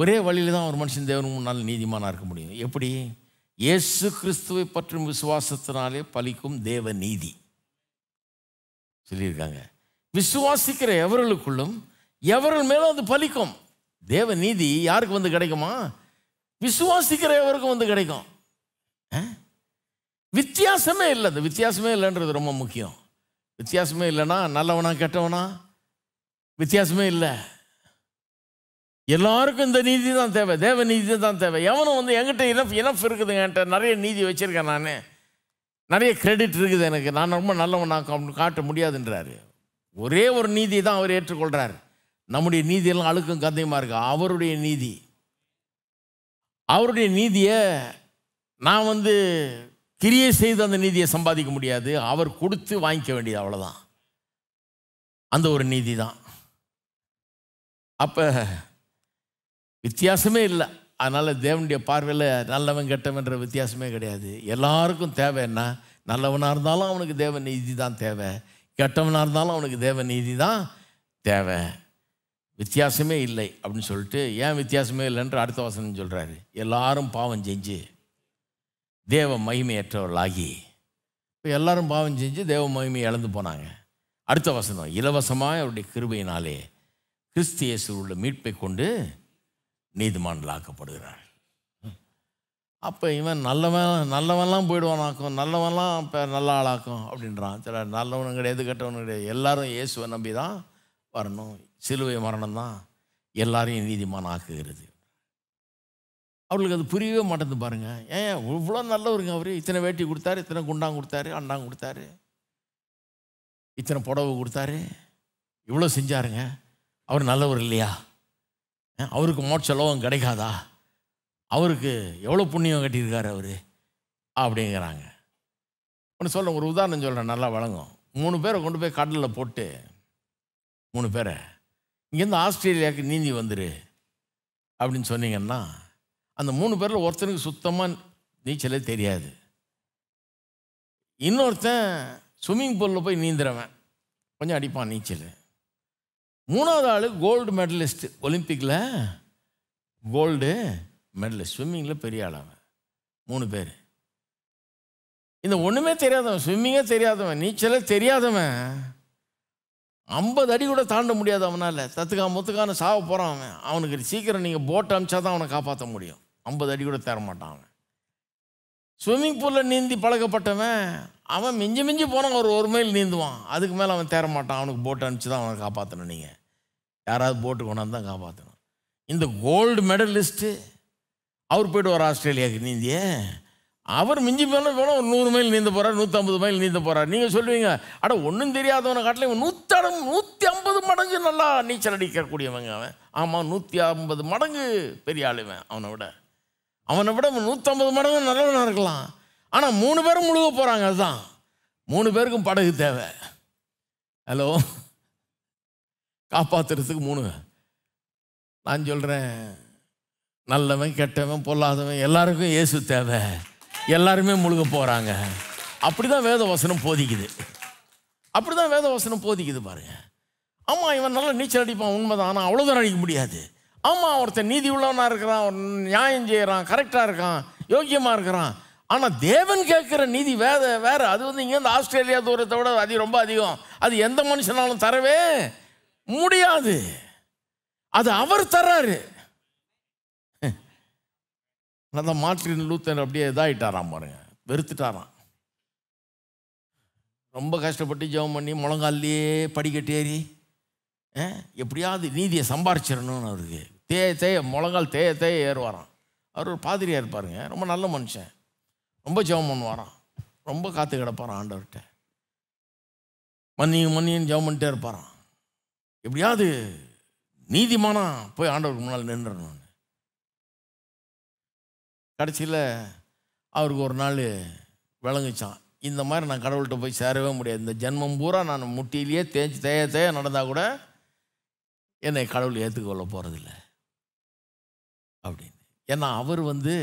ஒரே வழியில் தான் ஒரு மனுஷன் தேவனுக்கு முன்னால் நீதிமானாக இருக்க முடியும் எப்படி இயேசு கிறிஸ்துவை பற்றும் விசுவாசத்தினாலே பலிக்கும் தேவ நீதி சொல்லியிருக்காங்க விசுவாசிக்கிற எவர்களுக்குள்ளும் எவர்கள் மேலும் அது பலிக்கும் தேவ நீதி யாருக்கு வந்து கிடைக்குமா விசுவாசிக்கிற எவருக்கும் வந்து கிடைக்கும் வித்தியாசமே இல்லை அந்த வித்தியாசமே இல்லைன்றது ரொம்ப முக்கியம் வித்தியாசமே இல்லைன்னா நல்லவனா கெட்டவனா வித்தியாசமே இல்லை எல்லாருக்கும் இந்த நீதி தான் தேவை தேவ நீதி தான் தேவை எவனும் வந்து என்கிட்ட இனஃப் இனஃப் இருக்குதுங்க என்கிட்ட நிறைய நீதி வச்சுருக்கேன் நான் நிறைய கிரெடிட் இருக்குது எனக்கு நான் ரொம்ப நல்லவன் நான் காட்ட முடியாதுன்றாரு ஒரே ஒரு நீதி தான் அவர் ஏற்றுக்கொள்கிறார் நம்முடைய நீதியெல்லாம் அழுக்கும் கதையுமா இருக்கு அவருடைய நீதி அவருடைய நீதியை நான் வந்து கிரியை செய்து அந்த நீதியை சம்பாதிக்க முடியாது அவர் கொடுத்து வாங்கிக்க வேண்டியது அவ்வளோதான் அந்த ஒரு நீதி தான் அப்போ வித்தியாசமே இல்லை அதனால் தேவனுடைய பார்வையில் நல்லவன் கெட்டவன்ற வித்தியாசமே கிடையாது எல்லாருக்கும் தேவை என்ன நல்லவனாக இருந்தாலும் அவனுக்கு தேவ நீதி தான் தேவை கெட்டவனாக இருந்தாலும் அவனுக்கு தேவ நீதி தான் தேவை வித்தியாசமே இல்லை அப்படின்னு சொல்லிட்டு ஏன் வித்தியாசமே இல்லைன்ற அடுத்த வசனம் சொல்கிறாரு எல்லாரும் பாவம் செஞ்சு தேவ மகிமையற்றவர்களாகி இப்போ எல்லாரும் பாவம் செஞ்சு தேவ மகிமையை இழந்து போனாங்க அடுத்த வசனம் இலவசமாக அவருடைய கிருபையினாலே கிறிஸ்து உள்ள மீட்பை கொண்டு ஆக்கப்படுகிறார் அப்போ இவன் நல்லவன் நல்லவன்லாம் போயிடுவானாக்கும் நல்லவன்லாம் இப்போ நல்ல ஆளாக்கும் அப்படின்றான் சில நல்லவனும் கிடையாது கெட்டவனும் கிடையாது எல்லாரும் இயேசுவை நம்பி தான் வரணும் சிலுவை மரணம் தான் எல்லாரையும் நீதிமான் ஆக்குகிறது அவளுக்கு அது புரியவே மாட்டேன் பாருங்கள் ஏன் இவ்வளோ நல்லவருங்க அவர் இத்தனை வேட்டி கொடுத்தாரு இத்தனை குண்டாங்க கொடுத்தாரு அண்டாங்க கொடுத்தாரு இத்தனை புடவை கொடுத்தாரு இவ்வளோ செஞ்சாருங்க அவர் நல்லவர் இல்லையா அவருக்கு மோட்ச லோகம் கிடைக்காதா அவருக்கு எவ்வளோ புண்ணியம் கட்டியிருக்காரு அவர் அப்படிங்கிறாங்க ஒன்று சொல்ல ஒரு உதாரணம் சொல்கிறேன் நல்லா வழங்கும் மூணு பேரை கொண்டு போய் கடலில் போட்டு மூணு பேரை இங்கேருந்து ஆஸ்திரேலியாவுக்கு நீந்தி வந்துரு அப்படின்னு சொன்னீங்கன்னா அந்த மூணு பேரில் ஒருத்தனுக்கு சுத்தமாக நீச்சலே தெரியாது இன்னொருத்தன் ஸ்விம்மிங் பூலில் போய் நீந்துறவன் கொஞ்சம் அடிப்பான் நீச்சல் மூணாவது ஆள் கோல்டு மெடலிஸ்ட் ஒலிம்பிக்கில் கோல்டு மெடலிஸ்ட் ஸ்விம்மிங்கில் பெரிய ஆள் அவன் மூணு பேர் இந்த ஒன்றுமே தெரியாதவன் ஸ்விம்மிங்கே தெரியாதவன் நீச்சலே தெரியாதவன் ஐம்பது அடி கூட தாண்ட முடியாது அவனால் தத்துக்கா முத்துக்கான சாவ போகிறான் அவன் அவனுக்கு சீக்கிரம் நீங்கள் போட் அனுப்பிச்சா தான் அவனை காப்பாற்ற முடியும் ஐம்பது அடி கூட தேரமாட்டான் மாட்டான் அவன் ஸ்விம்மிங் பூலில் நீந்தி பழக்கப்பட்டவன் அவன் மிஞ்சி மிஞ்சி போனவன் ஒரு ஒரு மைல் நீந்துவான் அதுக்கு மேலே அவன் தேர மாட்டான் அவனுக்கு போட்டு அனுப்பிச்சு தான் அவனை காப்பாற்றணும் நீங்கள் யாராவது போட்டு கொண்டாந்து தான் காப்பாற்றணும் இந்த கோல்டு மெடலிஸ்ட்டு அவர் போய்ட்டு வர ஆஸ்திரேலியாவுக்கு நீந்திய அவர் மிஞ்சி போனால் போனால் ஒரு நூறு மைல் நீந்த போகிறார் நூற்றம்பது மைல் நீந்த போகிறார் நீங்கள் சொல்லுவீங்க அட ஒன்றும் தெரியாதவனை காட்டில் நூற்றி நூற்றி ஐம்பது மடங்கு நல்லா நீச்சல் அடிக்கக்கூடியவங்க அவன் ஆமாம் நூற்றி ஐம்பது மடங்கு பெரிய ஆளுவன் அவனை விட அவனை விட நூற்றம்பது மடங்கு நல்லவனாக இருக்கலாம் ஆனால் மூணு பேரும் முழுக போகிறாங்க அதுதான் மூணு பேருக்கும் படகு தேவை ஹலோ காப்பாற்றுறதுக்கு மூணு நான் சொல்கிறேன் நல்லவன் கெட்டவன் பொல்லாதவன் எல்லாருக்கும் இயேசு தேவை எல்லாருமே முழுக போகிறாங்க அப்படி தான் வேத வசனம் போதிக்குது அப்படி தான் வேத வசனம் போதிக்குது பாருங்கள் ஆமாம் இவன் நல்லா நீச்சல் அடிப்பான் உண்மைதான் ஆனால் அவ்வளோதான் அடிக்க முடியாது ஆமாம் ஒருத்தன் நீதி உள்ளவனாக இருக்கிறான் நியாயம் செய்கிறான் கரெக்டாக இருக்கான் யோக்கியமாக இருக்கிறான் ஆனால் தேவன் கேட்குற நீதி வேறு வேறு அது வந்து இங்கேருந்து ஆஸ்திரேலியா தூரத்தை விட அது ரொம்ப அதிகம் அது எந்த மனுஷனாலும் தரவே முடியாது அது அவர் தர்றாரு அந்த மாற்றி லூத்தர் அப்படியே இதாகிட்டாராம் பாருங்க வெறுத்துட்டாராம் ரொம்ப கஷ்டப்பட்டு ஜெபம் பண்ணி முழங்காலேயே படிக்கட்டேறி எப்படியாவது நீதியை சம்பாரிச்சிடணும்னு அவருக்கு தேய தேய முழங்கால் தேய தேய ஏறுவாராம் அவர் ஒரு பாதிரியாக இருப்பாருங்க ரொம்ப நல்ல மனுஷன் ரொம்ப ஜெபம் பண்ணுவாராம் ரொம்ப காத்து கிடப்பாராம் ஆண்டவர்கிட்ட மன்னியும் மன்னியும் ஜெபம் பண்ணிட்டே இருப்பாராம் எப்படியாவது நீதிமானா போய் ஆண்டவருக்கு முன்னால் நின்றுடணும் கடைசியில் அவருக்கு ஒரு நாள் விளங்குச்சான் இந்த மாதிரி நான் கடவுள்கிட்ட போய் சேரவே முடியாது இந்த ஜென்மம் பூரா நான் முட்டியிலேயே தேய்ச்சி தேய தேய நடந்தால் கூட என்னை கடவுள் ஏற்றுக்கொள்ள போகிறதில்ல அப்படின்னு ஏன்னா அவர் வந்து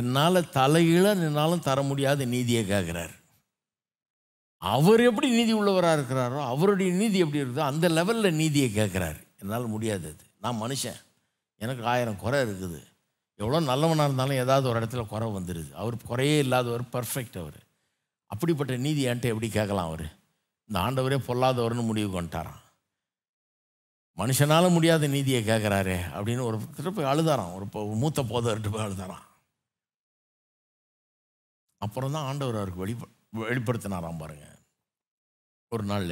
என்னால் தலையில நின்னாலும் தர முடியாத நீதியை கேட்குறார் அவர் எப்படி நீதி உள்ளவராக இருக்கிறாரோ அவருடைய நீதி எப்படி இருக்குதோ அந்த லெவலில் நீதியை கேட்குறாரு என்னால் முடியாது அது நான் மனுஷன் எனக்கு ஆயிரம் குறை இருக்குது எவ்வளோ நல்லவனாக இருந்தாலும் ஏதாவது ஒரு இடத்துல குறை வந்துடுது அவர் குறையே இல்லாதவர் பர்ஃபெக்ட் அவர் அப்படிப்பட்ட நீதி என்கிட்ட எப்படி கேட்கலாம் அவர் இந்த ஆண்டவரே பொல்லாதவர்னு முடிவு கொண்டாராம் மனுஷனால் முடியாத நீதியை கேட்குறாரு அப்படின்னு ஒரு திருப்பி அழுதாராம் ஒரு மூத்த போதவர்கிட்ட போய் அழுதாராம் அப்புறம் தான் ஆண்டவர் அவருக்கு வெளி வெளிப்படுத்தினாராம் பாருங்க ஒரு நாள்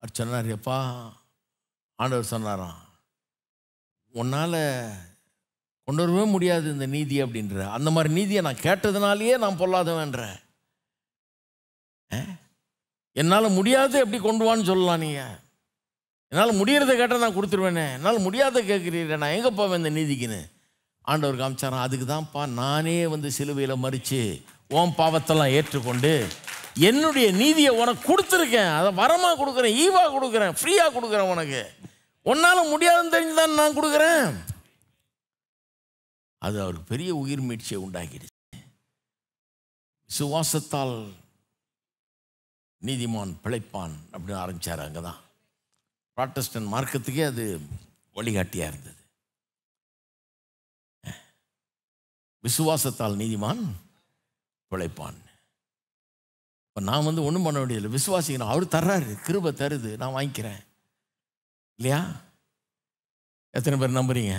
அவர் சொன்னார் எப்பா ஆண்டவர் சொன்னாராம் உன்னால் கொண்டு வரவே முடியாது இந்த நீதி அப்படின்ற அந்த மாதிரி நீதியை நான் கேட்டதுனாலேயே நான் பொல்லாதவன்ற என்னால் முடியாது எப்படி கொண்டு வான்னு சொல்லலாம் நீங்கள் என்னால் முடியறத கேட்டால் நான் கொடுத்துருவேனே என்னால் முடியாத கேட்குறீங்க நான் எங்கே போவேன் இந்த நீதிக்குன்னு ஆண்டவர் காமிச்சாராம் அதுக்கு தான்ப்பா நானே வந்து சிலுவையில் மறித்து ஓம் பாவத்தெல்லாம் ஏற்றுக்கொண்டு என்னுடைய நீதியை உனக்கு கொடுத்துருக்கேன் அதை வரமாக கொடுக்குறேன் ஈவாக கொடுக்குறேன் ஃப்ரீயாக கொடுக்குறேன் உனக்கு உன்னால் முடியாதுன்னு தெரிஞ்சு தான் நான் கொடுக்குறேன் அது அவருக்கு பெரிய உயிர் மீட்சியை உண்டாக்கிடுச்சு சுவாசத்தால் நீதிமான் பிழைப்பான் அப்படின்னு ஆரம்பித்தார் அங்கே தான் ப்ராட்டஸ்டன் மார்க்கத்துக்கே அது வழிகாட்டியாக இருந்தது விசுவாசத்தால் நீதிமான் பிழைப்பான் இப்போ நான் வந்து ஒன்றும் பண்ண முடியலை விசுவாசிக்கணும் அவர் தர்றாரு கிருபை தருது நான் வாங்கிக்கிறேன் இல்லையா எத்தனை பேர் நம்புறீங்க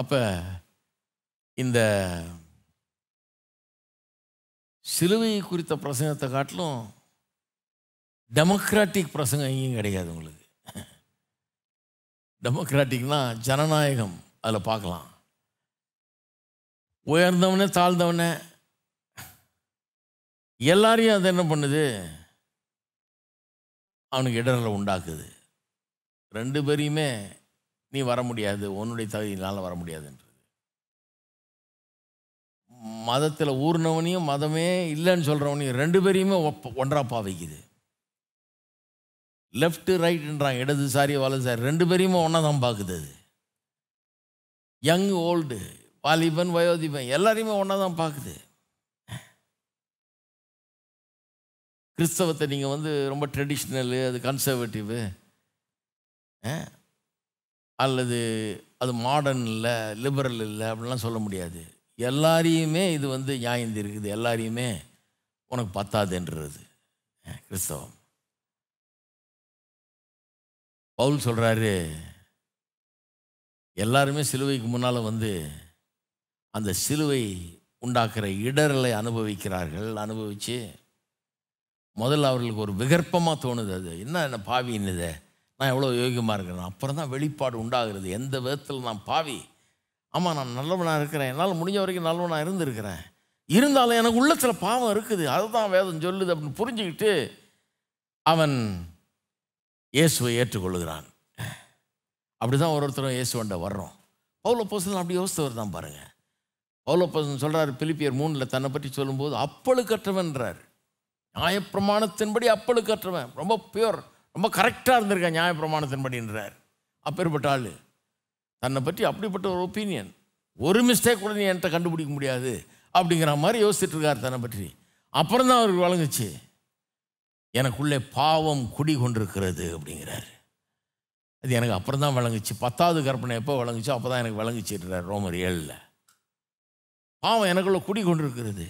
அப்போ இந்த சிலுவை குறித்த பிரசங்கத்தை காட்டிலும் டெமோக்ராட்டிக் பிரசங்கம் எங்கேயும் கிடையாது உங்களுக்கு டெமோக்ராட்டிக்னால் ஜனநாயகம் அதில் பார்க்கலாம் உயர்ந்தவனே தாழ்ந்தவனே எல்லாரையும் அது என்ன பண்ணுது அவனுக்கு இடரலை உண்டாக்குது ரெண்டு பேரையுமே நீ வர முடியாது உன்னுடைய தகுதியினால் வர முடியாதுன்றது மதத்தில் ஊர்னவனையும் மதமே இல்லைன்னு சொல்கிறவனையும் ரெண்டு பேரையுமே ஒப்ப ஒன்றாக வைக்குது லெஃப்ட்டு ரைட்டுன்றான் இடது சாரி வலது சாரி ரெண்டு பேரையுமே ஒன்றா தான் பார்க்குது அது யங் ஓல்டு வாலிபன் வயோதிபன் எல்லாரையுமே ஒன்றா தான் பார்க்குது கிறிஸ்தவத்தை நீங்கள் வந்து ரொம்ப ட்ரெடிஷ்னலு அது கன்சர்வேட்டிவு அல்லது அது மாடர்ன் இல்லை லிபரல் இல்லை அப்படிலாம் சொல்ல முடியாது எல்லாரையுமே இது வந்து நியாயந்தி இருக்குது எல்லாரையுமே உனக்கு பத்தாதுன்றது கிறிஸ்தவம் பவுல் சொல்கிறாரு எல்லாருமே சிலுவைக்கு முன்னால் வந்து அந்த சிலுவை உண்டாக்குற இடரலை அனுபவிக்கிறார்கள் அனுபவித்து முதல்ல அவர்களுக்கு ஒரு விகற்பமாக தோணுது அது என்ன என்ன பாவி இதை நான் எவ்வளோ யோகியமாக இருக்கிறேன் அப்புறம் தான் வெளிப்பாடு உண்டாகிறது எந்த விதத்தில் நான் பாவி ஆமாம் நான் நல்லவனாக இருக்கிறேன் என்னால் முடிஞ்ச வரைக்கும் நல்லவனாக இருந்திருக்கிறேன் இருந்தாலும் எனக்கு உள்ளத்தில் பாவம் இருக்குது அதுதான் வேதம் சொல்லுது அப்படின்னு புரிஞ்சுக்கிட்டு அவன் இயேசுவை ஏற்றுக்கொள்கிறான் அப்படி தான் ஒரு ஒருத்தரும் இயேசுவண்ட வர்றோம் அவ்வளோ போஸ்தல் அப்படி யோசித்தவர் தான் பாருங்கள் பவுலப்பசன் சொல்கிறார் பிலிப்பியர் மூணில் தன்னை பற்றி சொல்லும்போது கற்றவன்றார் நியாயப்பிரமாணத்தின்படி கற்றவன் ரொம்ப பியூர் ரொம்ப கரெக்டாக இருந்திருக்கேன் நியாயப்பிரமாணத்தின்படின்றார் அப்பேற்பட்ட ஆள் தன்னை பற்றி அப்படிப்பட்ட ஒரு ஒப்பீனியன் ஒரு மிஸ்டேக் கூட நீ என்கிட்ட கண்டுபிடிக்க முடியாது அப்படிங்கிற மாதிரி யோசிச்சுட்ருக்கார் தன்னை பற்றி அப்புறம் தான் அவருக்கு வழங்குச்சு எனக்குள்ளே பாவம் குடி கொண்டிருக்கிறது அப்படிங்கிறார் அது எனக்கு அப்புறம் தான் வழங்குச்சு பத்தாவது கற்பனை எப்போ வழங்குச்சோ அப்போ தான் எனக்கு வழங்குச்சிடுறார் ரோமர் ஏழில் பாவம் எனக்குள்ள குடி இருக்கிறது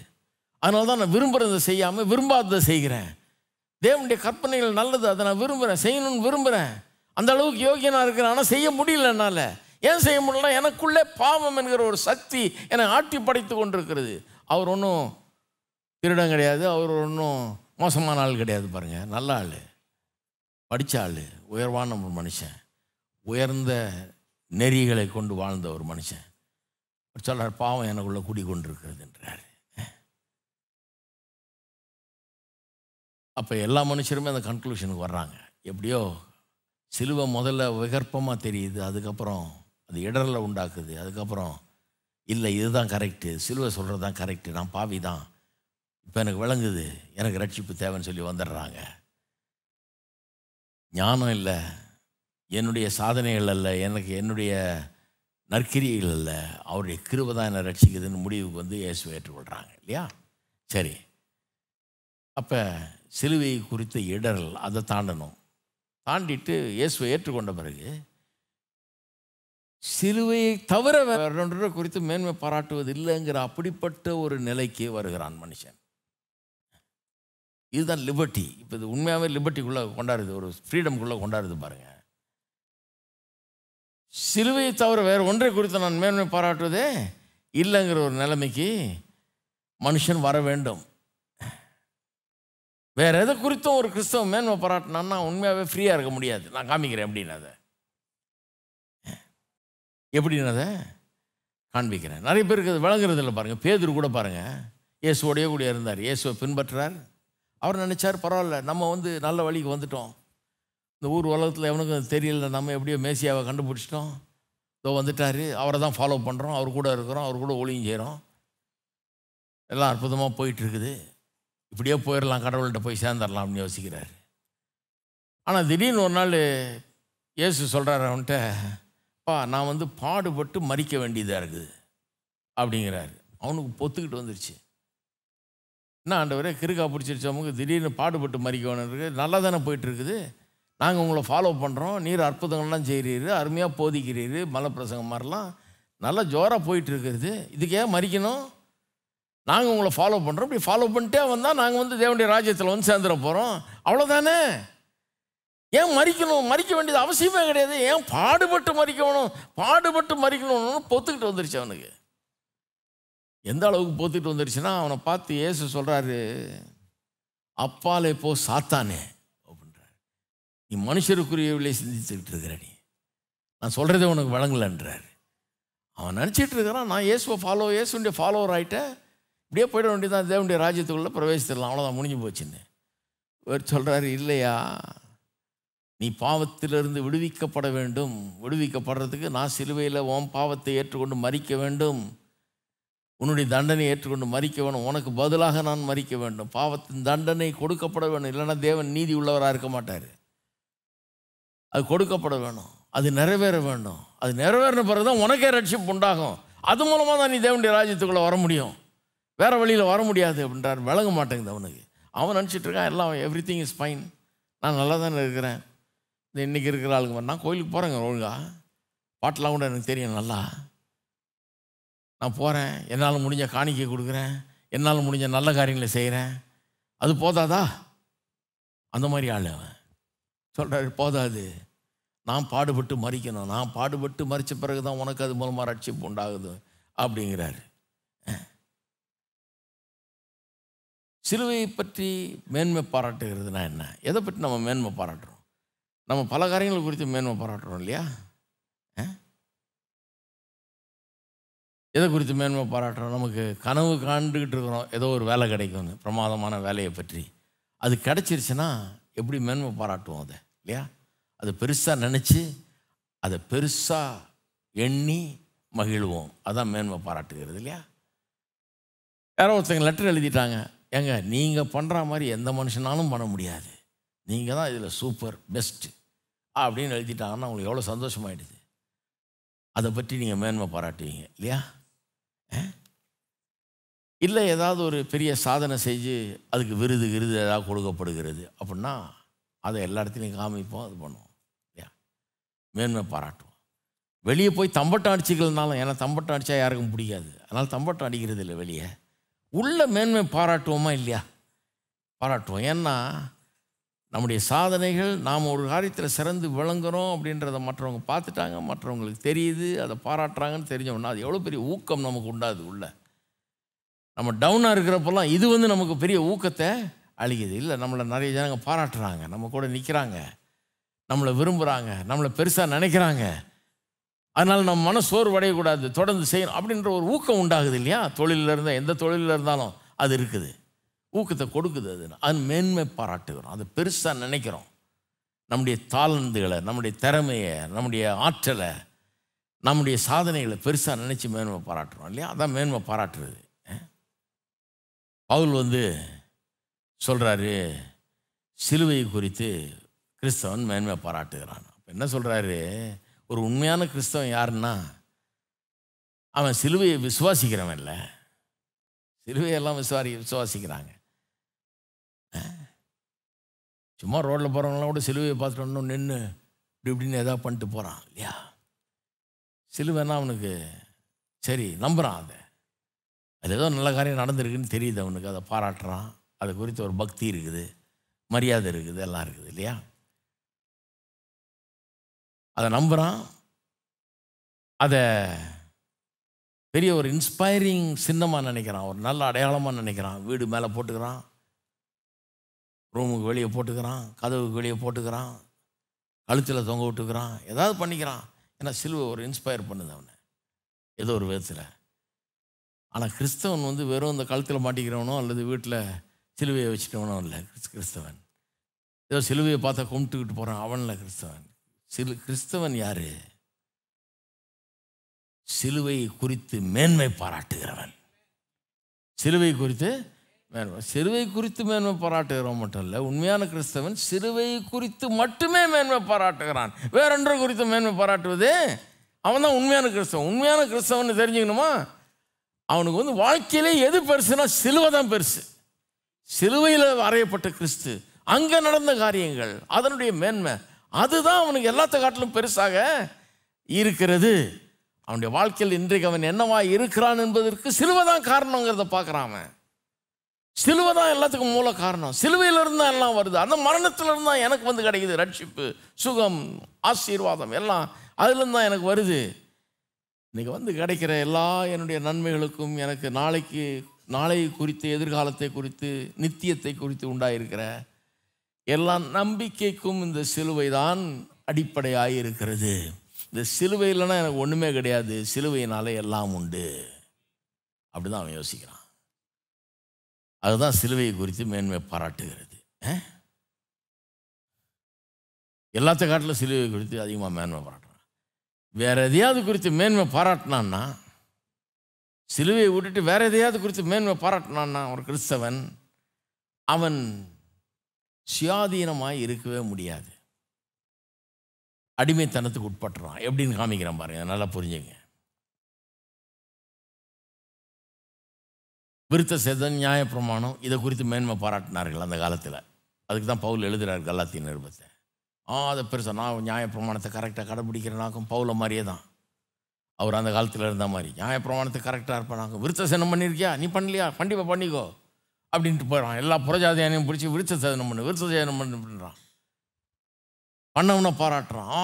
அதனால தான் நான் விரும்புகிறதை செய்யாமல் விரும்பாததை செய்கிறேன் தேவனுடைய கற்பனைகள் நல்லது அதை நான் விரும்புகிறேன் செய்யணும்னு விரும்புகிறேன் அந்த அளவுக்கு யோகியனாக இருக்கிறேன் ஆனால் செய்ய முடியல என்னால் ஏன் செய்ய முடியல எனக்குள்ளே பாவம் என்கிற ஒரு சக்தி என்னை ஆட்டி படைத்து கொண்டிருக்கிறது அவர் ஒன்றும் திருடம் கிடையாது அவர் ஒன்றும் மோசமான ஆள் கிடையாது பாருங்கள் நல்ல ஆள் படித்த ஆள் உயர்வான ஒரு மனுஷன் உயர்ந்த நெறிகளை கொண்டு வாழ்ந்த ஒரு மனுஷன் சொல்கிறார் பாவம் எனக்குள்ளே கூடிக்கொண்டிருக்கிறது என்றார் அப்போ எல்லா மனுஷருமே அந்த கன்க்ளூஷனுக்கு வர்றாங்க எப்படியோ சிலுவை முதல்ல விகற்பமாக தெரியுது அதுக்கப்புறம் அது இடரில் உண்டாக்குது அதுக்கப்புறம் இல்லை இதுதான் கரெக்டு சிலுவை சொல்கிறது தான் கரெக்டு நான் பாவி தான் இப்போ எனக்கு விளங்குது எனக்கு ரட்சிப்பு தேவைன்னு சொல்லி வந்துடுறாங்க ஞானம் இல்லை என்னுடைய சாதனைகள் அல்ல எனக்கு என்னுடைய நற்கிரியில் அல்ல அவருடைய கிருபதான தான் என்னை முடிவுக்கு வந்து இயேசுவை ஏற்றுக்கொள்கிறாங்க இல்லையா சரி அப்போ சிலுவை குறித்த இடரல் அதை தாண்டணும் தாண்டிட்டு இயேசுவை ஏற்றுக்கொண்ட பிறகு சிலுவையை தவிர வேறொன்றை குறித்து மேன்மை பாராட்டுவது இல்லைங்கிற அப்படிப்பட்ட ஒரு நிலைக்கு வருகிறான் மனுஷன் இதுதான் லிபர்ட்டி இப்போ இது உண்மையாகவே லிபர்ட்டிக்குள்ளே கொண்டாடுது ஒரு ஃப்ரீடம்குள்ளே கொண்டாடுது பாருங்கள் சிலுவையை தவிர வேறு ஒன்றை குறித்து நான் மேன்மை பாராட்டுவதே இல்லைங்கிற ஒரு நிலைமைக்கு மனுஷன் வர வேண்டும் வேறு எதை குறித்தும் ஒரு கிறிஸ்தவ மேன்மை பாராட்டினான்னா உண்மையாகவே ஃப்ரீயாக இருக்க முடியாது நான் காமிக்கிறேன் எப்படின்னு அதை எப்படின்னு அதை காண்பிக்கிறேன் நிறைய பேருக்கு அது விளங்குறது இல்லை பாருங்கள் பேதூர் கூட பாருங்கள் இயேசுவோடையே கூட இருந்தார் இயேசுவை பின்பற்றுறார் அவர் நினச்சார் பரவாயில்ல நம்ம வந்து நல்ல வழிக்கு வந்துட்டோம் இந்த ஊர் உலகத்தில் எவனுக்கும் தெரியல நம்ம எப்படியோ மேசியாவை கண்டுபிடிச்சிட்டோம் இதோ வந்துட்டார் அவரை தான் ஃபாலோ பண்ணுறோம் அவர் கூட இருக்கிறோம் அவர் கூட ஒளியும் செய்கிறோம் எல்லாம் அற்புதமாக போயிட்டுருக்குது இப்படியே போயிடலாம் கடவுள்கிட்ட போய் சேர்ந்துடலாம்னு யோசிக்கிறார் ஆனால் திடீர்னு ஒரு நாள் இயேசு சொல்கிறார் அவன்கிட்ட பா நான் வந்து பாடுபட்டு மறிக்க வேண்டியதாக இருக்குது அப்படிங்கிறாரு அவனுக்கு பொத்துக்கிட்டு வந்துருச்சு என்ன ஆண்டவரே கிருக்கா பிடிச்சிருச்சவங்க திடீர்னு பாடுபட்டு மறிக்க வேணும் இருக்குது நல்லா தானே போயிட்டுருக்குது நாங்கள் உங்களை ஃபாலோ பண்ணுறோம் நீர் அற்புதங்கள்லாம் செய்கிறீர் அருமையாக போதிக்கிறீர் மலப்பிரசங்கம் பிரசங்கம் மாதிரிலாம் நல்லா ஜோராக போயிட்டு இருக்கிறது இதுக்கே மறிக்கணும் நாங்கள் உங்களை ஃபாலோ பண்ணுறோம் இப்படி ஃபாலோ பண்ணிட்டே வந்தால் நாங்கள் வந்து தேவனுடைய ராஜ்யத்தில் வந்து சேர்ந்துட போகிறோம் அவ்வளோதானே ஏன் மறிக்கணும் மறிக்க வேண்டியது அவசியமே கிடையாது ஏன் பாடுபட்டு மறிக்கணும் பாடுபட்டு மறிக்கணும்னு பொத்துக்கிட்டு வந்துருச்சு அவனுக்கு எந்த அளவுக்கு பொத்துக்கிட்டு வந்துருச்சுன்னா அவனை பார்த்து ஏசு சொல்கிறாரு அப்பாலே போ சாத்தானே நீ மனுஷருக்குரியவில்லை சிந்திச்சுக்கிட்டு இருக்கிற நீ நான் சொல்கிறத உனக்கு வழங்கலைன்றார் அவன் நினச்சிட்டு இருக்கிறான் நான் இயேசுவை ஃபாலோ இயேசுடைய ஃபாலோவர் ஆகிட்டேன் இப்படியே போயிட வேண்டியதான் தேவனுடைய ராஜ்யத்துக்குள்ளே பிரவேசித்திடலாம் அவ்வளோதான் முடிஞ்சு போச்சுன்னு இவர் சொல்கிறாரு இல்லையா நீ பாவத்திலிருந்து விடுவிக்கப்பட வேண்டும் விடுவிக்கப்படுறதுக்கு நான் சிலுவையில் உன் பாவத்தை ஏற்றுக்கொண்டு மறிக்க வேண்டும் உன்னுடைய தண்டனை ஏற்றுக்கொண்டு மறிக்க வேணும் உனக்கு பதிலாக நான் மறிக்க வேண்டும் பாவத்தின் தண்டனை கொடுக்கப்பட வேண்டும் இல்லைன்னா தேவன் நீதி உள்ளவராக இருக்க மாட்டார் அது கொடுக்கப்பட வேணும் அது நிறைவேற வேண்டும் அது நிறைவேறின பிறகு தான் உனக்கே ரட்சிப்பு உண்டாகும் அது மூலமாக தான் நீ தேவனுடைய ராஜ்யத்துக்குள்ளே வர முடியும் வேறு வழியில் வர முடியாது அப்படின்றார் விளங்க மாட்டேங்குது அவனுக்கு அவன் நினச்சிட்டு இருக்கான் எல்லாம் எவ்ரி திங் இஸ் ஃபைன் நான் நல்லா தானே இருக்கிறேன் இந்த இன்றைக்கி இருக்கிற ஆளுங்க நான் கோயிலுக்கு போகிறேங்க ஒழுங்கா பாட்டெலாம் கூட எனக்கு தெரியும் நல்லா நான் போகிறேன் என்னால் முடிஞ்ச காணிக்கை கொடுக்குறேன் என்னால் முடிஞ்ச நல்ல காரியங்களை செய்கிறேன் அது போதாதா அந்த மாதிரி ஆள் அவன் சொல்கிறாரு போதாது நான் பாடுபட்டு மறிக்கணும் நான் பாடுபட்டு மறித்த பிறகு தான் உனக்கு அது மூலமாக ரட்சிப்பு உண்டாகுது அப்படிங்கிறாரு சிலுவையை பற்றி மேன்மை பாராட்டுகிறதுனா என்ன எதை பற்றி நம்ம மேன்மை பாராட்டுறோம் நம்ம பல காரியங்கள் குறித்து மேன்மை பாராட்டுறோம் இல்லையா எதை குறித்து மேன்மை பாராட்டுறோம் நமக்கு கனவு காண்டுக்கிட்டு இருக்கிறோம் ஏதோ ஒரு வேலை கிடைக்கும் பிரமாதமான வேலையை பற்றி அது கிடச்சிருச்சுன்னா எப்படி மேன்மை பாராட்டுவோம் அதை இல்லையா அதை பெருசாக நினச்சி அதை பெருசாக எண்ணி மகிழ்வோம் அதான் மேன்மை பாராட்டுகிறது இல்லையா யாரோ ஒருத்தங்க லெட்டர் எழுதிட்டாங்க ஏங்க நீங்கள் பண்ணுற மாதிரி எந்த மனுஷனாலும் பண்ண முடியாது நீங்கள் தான் இதில் சூப்பர் பெஸ்ட்டு அப்படின்னு எழுதிட்டாங்கன்னா உங்களுக்கு எவ்வளோ சந்தோஷமாயிடுது அதை பற்றி நீங்கள் மேன்மை பாராட்டுவீங்க இல்லையா இல்லை ஏதாவது ஒரு பெரிய சாதனை செஞ்சு அதுக்கு விருது விருது ஏதாவது கொடுக்கப்படுகிறது அப்படின்னா அதை எல்லா இடத்துலையும் காமிப்போம் அது பண்ணுவோம் இல்லையா மேன்மை பாராட்டுவோம் வெளியே போய் தம்பட்டம் அடிச்சுக்கலனாலும் ஏன்னா தம்பட்டம் அடித்தா யாருக்கும் பிடிக்காது அதனால் தம்பட்டம் அடிக்கிறது இல்லை வெளியே உள்ள மேன்மை பாராட்டுவோமா இல்லையா பாராட்டுவோம் ஏன்னா நம்முடைய சாதனைகள் நாம் ஒரு காரியத்தில் சிறந்து விளங்குறோம் அப்படின்றத மற்றவங்க பார்த்துட்டாங்க மற்றவங்களுக்கு தெரியுது அதை பாராட்டுறாங்கன்னு தெரிஞ்சோம்னா அது எவ்வளோ பெரிய ஊக்கம் நமக்கு உண்டாது உள்ள நம்ம டவுனாக இருக்கிறப்பெல்லாம் இது வந்து நமக்கு பெரிய ஊக்கத்தை அழியுது இல்லை நம்மளை நிறைய ஜனங்க பாராட்டுறாங்க நம்ம கூட நிற்கிறாங்க நம்மளை விரும்புகிறாங்க நம்மளை பெருசாக நினைக்கிறாங்க அதனால் நம்ம மன சோர்வடையக்கூடாது தொடர்ந்து செய்யணும் அப்படின்ற ஒரு ஊக்கம் உண்டாகுது இல்லையா தொழிலில் இருந்தால் எந்த தொழிலில் இருந்தாலும் அது இருக்குது ஊக்கத்தை கொடுக்குது அது அது மேன்மை பாராட்டுகிறோம் அதை பெருசாக நினைக்கிறோம் நம்முடைய தாளந்துகளை நம்முடைய திறமையை நம்முடைய ஆற்றலை நம்முடைய சாதனைகளை பெருசாக நினச்சி மேன்மை பாராட்டுறோம் இல்லையா அதான் மேன்மை பாராட்டுறது பவுல் வந்து சொல்கிறாரு சிலுவை குறித்து கிறிஸ்தவன் மேன்மை பாராட்டுகிறான் அப்போ என்ன சொல்கிறாரு ஒரு உண்மையான கிறிஸ்தவன் யாருன்னா அவன் சிலுவையை விசுவாசிக்கிறவன் இல்லை சிலுவையெல்லாம் விசுவாரி விசுவாசிக்கிறாங்க சும்மா ரோட்டில் போகிறவங்களாம் கூட சிலுவையை பார்த்துட்டு ஒன்றும் நின்று இப்படி இப்படின்னு எதாவது பண்ணிட்டு போகிறான் இல்லையா சிலுவைன்னா அவனுக்கு சரி நம்புகிறான் அதை அது ஏதோ நல்ல காரியம் நடந்திருக்குன்னு தெரியுது அவனுக்கு அதை பாராட்டுறான் அது குறித்து ஒரு பக்தி இருக்குது மரியாதை இருக்குது எல்லாம் இருக்குது இல்லையா அதை நம்புகிறான் அதை பெரிய ஒரு இன்ஸ்பைரிங் சின்னமாக நினைக்கிறான் ஒரு நல்ல அடையாளமாக நினைக்கிறான் வீடு மேலே போட்டுக்கிறான் ரூமுக்கு வெளியே போட்டுக்கிறான் கதவுக்கு வெளியே போட்டுக்கிறான் கழுத்தில் தொங்க விட்டுக்கிறான் ஏதாவது பண்ணிக்கிறான் ஏன்னா சிலுவை ஒரு இன்ஸ்பயர் பண்ணுது அவனை ஏதோ ஒரு விதத்தில் ஆனால் கிறிஸ்தவன் வந்து வெறும் இந்த கழுத்தில் மாட்டிக்கிறவனோ அல்லது வீட்டில் சிலுவையை வச்சுட்டவனும் இல்லை கிறிஸ்தவன் ஏதோ சிலுவையை பார்த்தா கும்பிட்டுக்கிட்டு போகிறான் அவனில் கிறிஸ்தவன் சிலு கிறிஸ்தவன் யார் சிலுவை குறித்து மேன்மை பாராட்டுகிறவன் சிலுவை குறித்து மேன்மை சிலுவை குறித்து மேன்மை பாராட்டுகிறவன் மட்டும் இல்லை உண்மையான கிறிஸ்தவன் சிலுவை குறித்து மட்டுமே மேன்மை பாராட்டுகிறான் வேறொன்று குறித்து மேன்மை பாராட்டுவது அவன் தான் உண்மையான கிறிஸ்தவன் உண்மையான கிறிஸ்தவன் தெரிஞ்சுக்கணுமா அவனுக்கு வந்து வாழ்க்கையிலே எது பெருசுனா சிலுவை தான் பெருசு சிலுவையில் வரையப்பட்ட கிறிஸ்து அங்கே நடந்த காரியங்கள் அதனுடைய மேன்மை அதுதான் அவனுக்கு எல்லாத்த காட்டிலும் பெருசாக இருக்கிறது அவனுடைய வாழ்க்கையில் இன்றைக்கு அவன் என்னவா இருக்கிறான் என்பதற்கு சிலுவை தான் காரணங்கிறத பார்க்குறான் சிலுவை தான் எல்லாத்துக்கும் மூல காரணம் சிலுவையிலிருந்து தான் எல்லாம் வருது அந்த மரணத்திலிருந்து தான் எனக்கு வந்து கிடைக்குது ரட்சிப்பு சுகம் ஆசீர்வாதம் எல்லாம் அதுலேருந்து தான் எனக்கு வருது இன்றைக்கி வந்து கிடைக்கிற எல்லா என்னுடைய நன்மைகளுக்கும் எனக்கு நாளைக்கு நாளை குறித்து எதிர்காலத்தை குறித்து நித்தியத்தை குறித்து உண்டாயிருக்கிற எல்லா நம்பிக்கைக்கும் இந்த சிலுவை தான் அடிப்படையாக இருக்கிறது இந்த சிலுவை இல்லைனா எனக்கு ஒன்றுமே கிடையாது சிலுவையினால எல்லாம் உண்டு அப்படி தான் அவன் யோசிக்கிறான் அதுதான் சிலுவையை குறித்து மேன்மை பாராட்டுகிறது எல்லாத்த காட்டிலும் சிலுவை குறித்து அதிகமாக மேன்மை பாராட்டுறான் வேற எதையாவது குறித்து மேன்மை பாராட்டினான்னா சிலுவையை விட்டுட்டு வேற எதையாவது குறித்து மேன்மை பாராட்டினான்னா ஒரு கிறிஸ்தவன் அவன் சுயாதீனமாக இருக்கவே முடியாது அடிமைத்தனத்துக்கு உட்பட்டுறான் எப்படின்னு காமிக்கிறான் பாருங்க நல்லா புரிஞ்சுங்க விருத்த சேதன் நியாயப்பிரமாணம் இதை குறித்து மேன்மை பாராட்டினார்கள் அந்த காலத்தில் அதுக்கு தான் பவுல் எழுதுகிறார் கல்லாத்தின் நிருபத்தை ஆ அதை பெருசாக நான் நியாயப்பிரமாணத்தை கரெக்டாக கடைபிடிக்கிறனாக்கும் பவுல மாதிரியே தான் அவர் அந்த காலத்தில் இருந்த மாதிரி நியாய பிரமாணத்துக்கு கரெக்டாக இருப்பாங்க விருத்த சேனம் பண்ணியிருக்கியா நீ பண்ணலையா கண்டிப்பாக பண்ணிக்கோ அப்படின்ட்டு போயிடறான் எல்லா புறஜாதியானையும் பிடிச்சி விருத்த சேதனம் பண்ணு விருத்த சேதனம் பண்ணு பண்ணுறான் பண்ணவனை பாராட்டுறான் ஆ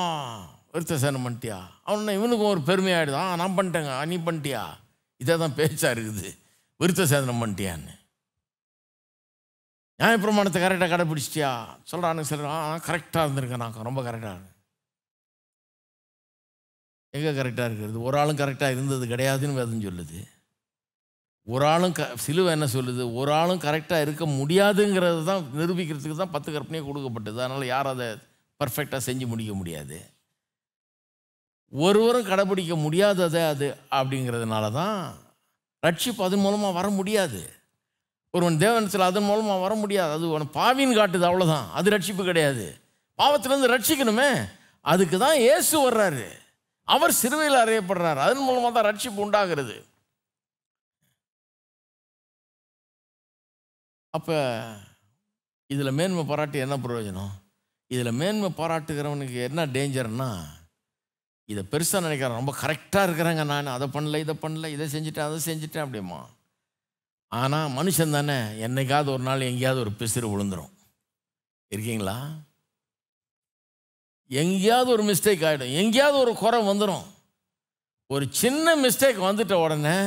விருத்த சேனம் பண்ணிட்டியா அவன் இவனுக்கும் ஒரு பெருமையாயிடுது ஆ நான் பண்ணிட்டேங்க நீ பண்ணிட்டியா இதே தான் பேச்சாக இருக்குது விருத்த சேதனம் பண்ணிட்டியான்னு நியாயப்பிரமாணத்தை கரெக்டாக கடைப்பிடிச்சிட்டியா சொல்கிறான்னு சொல்கிறான் கரெக்டாக இருந்திருக்கேன் நான் ரொம்ப கரெக்டாக எங்கே கரெக்டாக இருக்கிறது ஒரு ஆளும் கரெக்டாக இருந்தது கிடையாதுன்னு வேதம் சொல்லுது ஒரு ஆளும் க சிலுவை என்ன சொல்லுது ஒரு ஆளும் கரெக்டாக இருக்க முடியாதுங்கிறது தான் நிரூபிக்கிறதுக்கு தான் பத்து கற்பனையே கொடுக்கப்பட்டது அதனால் யாரும் அதை பர்ஃபெக்டாக செஞ்சு முடிக்க முடியாது ஒருவரும் கடைபிடிக்க முடியாததை அது அப்படிங்கிறதுனால தான் ரட்சிப்பு அதன் மூலமாக வர முடியாது ஒருவன் தேவனத்தில் அதன் மூலமாக வர முடியாது அது ஒன்று பாவின்னு காட்டுது அவ்வளோதான் அது ரட்சிப்பு கிடையாது பாவத்திலேருந்து ரட்சிக்கணுமே அதுக்கு தான் ஏசு வர்றாரு அவர் சிறுவையில் அறியப்படுறார் அதன் மூலமாக தான் ரட்சிப்பு உண்டாகிறது அப்போ இதில் மேன்மை பாராட்டி என்ன பிரயோஜனம் இதில் மேன்மை பாராட்டுகிறவனுக்கு என்ன டேஞ்சர்னா இதை பெருசாக நினைக்கிறேன் ரொம்ப கரெக்டாக இருக்கிறேங்க நான் அதை பண்ணல இதை பண்ணல இதை செஞ்சுட்டேன் அதை செஞ்சுட்டேன் அப்படிமா ஆனால் மனுஷன் தானே என்னைக்காவது ஒரு நாள் எங்கேயாவது ஒரு பிசிறு விழுந்துடும் இருக்கீங்களா எங்கேயாவது ஒரு மிஸ்டேக் ஆகிடும் எங்கேயாவது ஒரு குறை வந்துடும் ஒரு சின்ன மிஸ்டேக் வந்துட்ட உடனே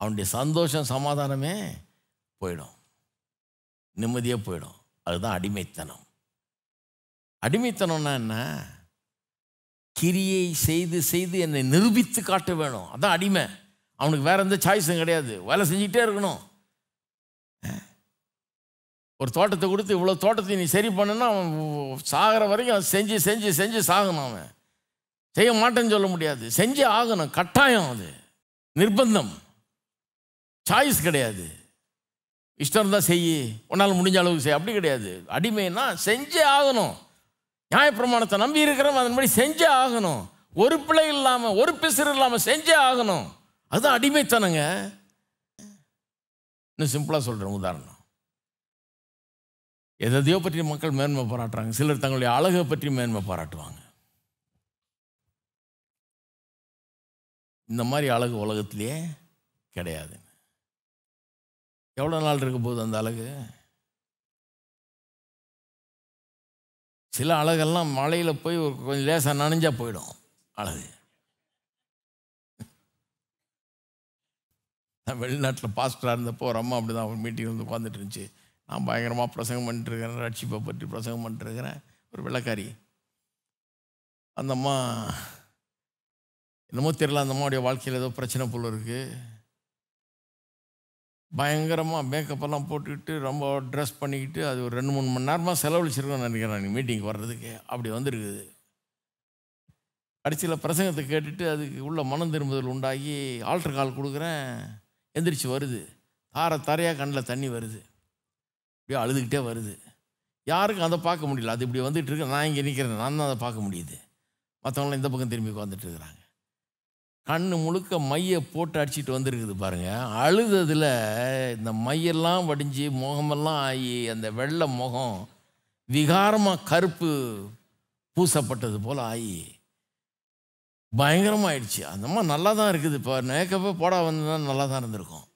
அவனுடைய சந்தோஷம் சமாதானமே போயிடும் நிம்மதியாக போயிடும் அதுதான் அடிமைத்தனம் அடிமைத்தனம்னா என்ன கிரியை செய்து செய்து என்னை நிரூபித்து காட்ட வேணும் அதான் அடிமை அவனுக்கு வேறு எந்த சாய்ஸும் கிடையாது வேலை செஞ்சுக்கிட்டே இருக்கணும் ஒரு தோட்டத்தை கொடுத்து இவ்வளோ தோட்டத்தை நீ சரி பண்ணுனா அவன் சாகிற வரைக்கும் அவன் செஞ்சு செஞ்சு செஞ்சு சாகணும் அவன் செய்ய மாட்டேன்னு சொல்ல முடியாது செஞ்சு ஆகணும் கட்டாயம் அது நிர்பந்தம் சாய்ஸ் கிடையாது இஷ்டம் தான் செய் உன்னால் முடிஞ்ச அளவுக்கு செய் அப்படி கிடையாது அடிமைன்னா செஞ்சே ஆகணும் நியாயப்பிரமாணத்தை நம்பி இருக்கிறோம் அதன்படி செஞ்சே ஆகணும் ஒரு பிள்ளை இல்லாமல் ஒரு பிசுறு இல்லாமல் செஞ்சே ஆகணும் அதுதான் அடிமைத்தனங்க இன்னும் சிம்பிளாக சொல்கிறேன் உதாரணம் எதையோ பற்றி மக்கள் மேன்மை பாராட்டுறாங்க சிலர் தங்களுடைய அழகை பற்றி மேன்மை பாராட்டுவாங்க இந்த மாதிரி அழகு உலகத்திலேயே கிடையாது எவ்வளோ நாள் இருக்க போகுது அந்த அழகு சில அழகெல்லாம் மழையில் போய் ஒரு கொஞ்சம் லேசாக நனைஞ்சா போயிடும் அழகு நான் வெளிநாட்டில் பாஸ்டராக இருந்தப்போ ஒரு அம்மா அப்படி தான் ஒரு மீட்டிங் வந்து உட்காந்துட்டு இருந்துச்சு நான் பயங்கரமாக பிரசங்கம் பண்ணிட்டுருக்கிறேன் ரட்சிப்பை பற்றி பிரசங்கம் பண்ணிட்டுருக்கிறேன் ஒரு வெள்ளக்காரி அந்த அம்மா என்னமோ தெரியல அந்த அம்மாவுடைய வாழ்க்கையில் ஏதோ பிரச்சனை போல் இருக்குது பயங்கரமாக மேக்கப்பெல்லாம் போட்டுக்கிட்டு ரொம்ப ட்ரெஸ் பண்ணிக்கிட்டு அது ஒரு ரெண்டு மூணு மணி நேரமாக செலவழிச்சிருக்கோன்னு நினைக்கிறேன் நீ மீட்டிங் வர்றதுக்கு அப்படி வந்திருக்குது கடைசியில் பிரசங்கத்தை கேட்டுட்டு அதுக்கு உள்ள மனம் திரும்புதல் உண்டாகி ஆல்ட்ரு கால் கொடுக்குறேன் எந்திரிச்சு வருது தார தரையாக கண்ணில் தண்ணி வருது அப்படியே அழுதுகிட்டே வருது யாருக்கும் அதை பார்க்க முடியல அது இப்படி வந்துட்டு இருக்கு நான் இங்கே நிற்கிறேன் நான் தான் அதை பார்க்க முடியுது மற்றவங்களாம் இந்த பக்கம் திரும்பி உட்காந்துட்டு இருக்கிறாங்க கண் முழுக்க மையை போட்டு அடிச்சுட்டு வந்துருக்குது பாருங்கள் அழுததில் இந்த மையெல்லாம் வடிஞ்சு முகமெல்லாம் ஆகி அந்த வெள்ளை முகம் விகாரமாக கருப்பு பூசப்பட்டது போல் ஆகி பயங்கரமாயிடுச்சு அந்தம்மா நல்லா தான் இருக்குது இப்போ நேக்கப்போ போட வந்ததுன்னா நல்லா தான் இருந்திருக்கும்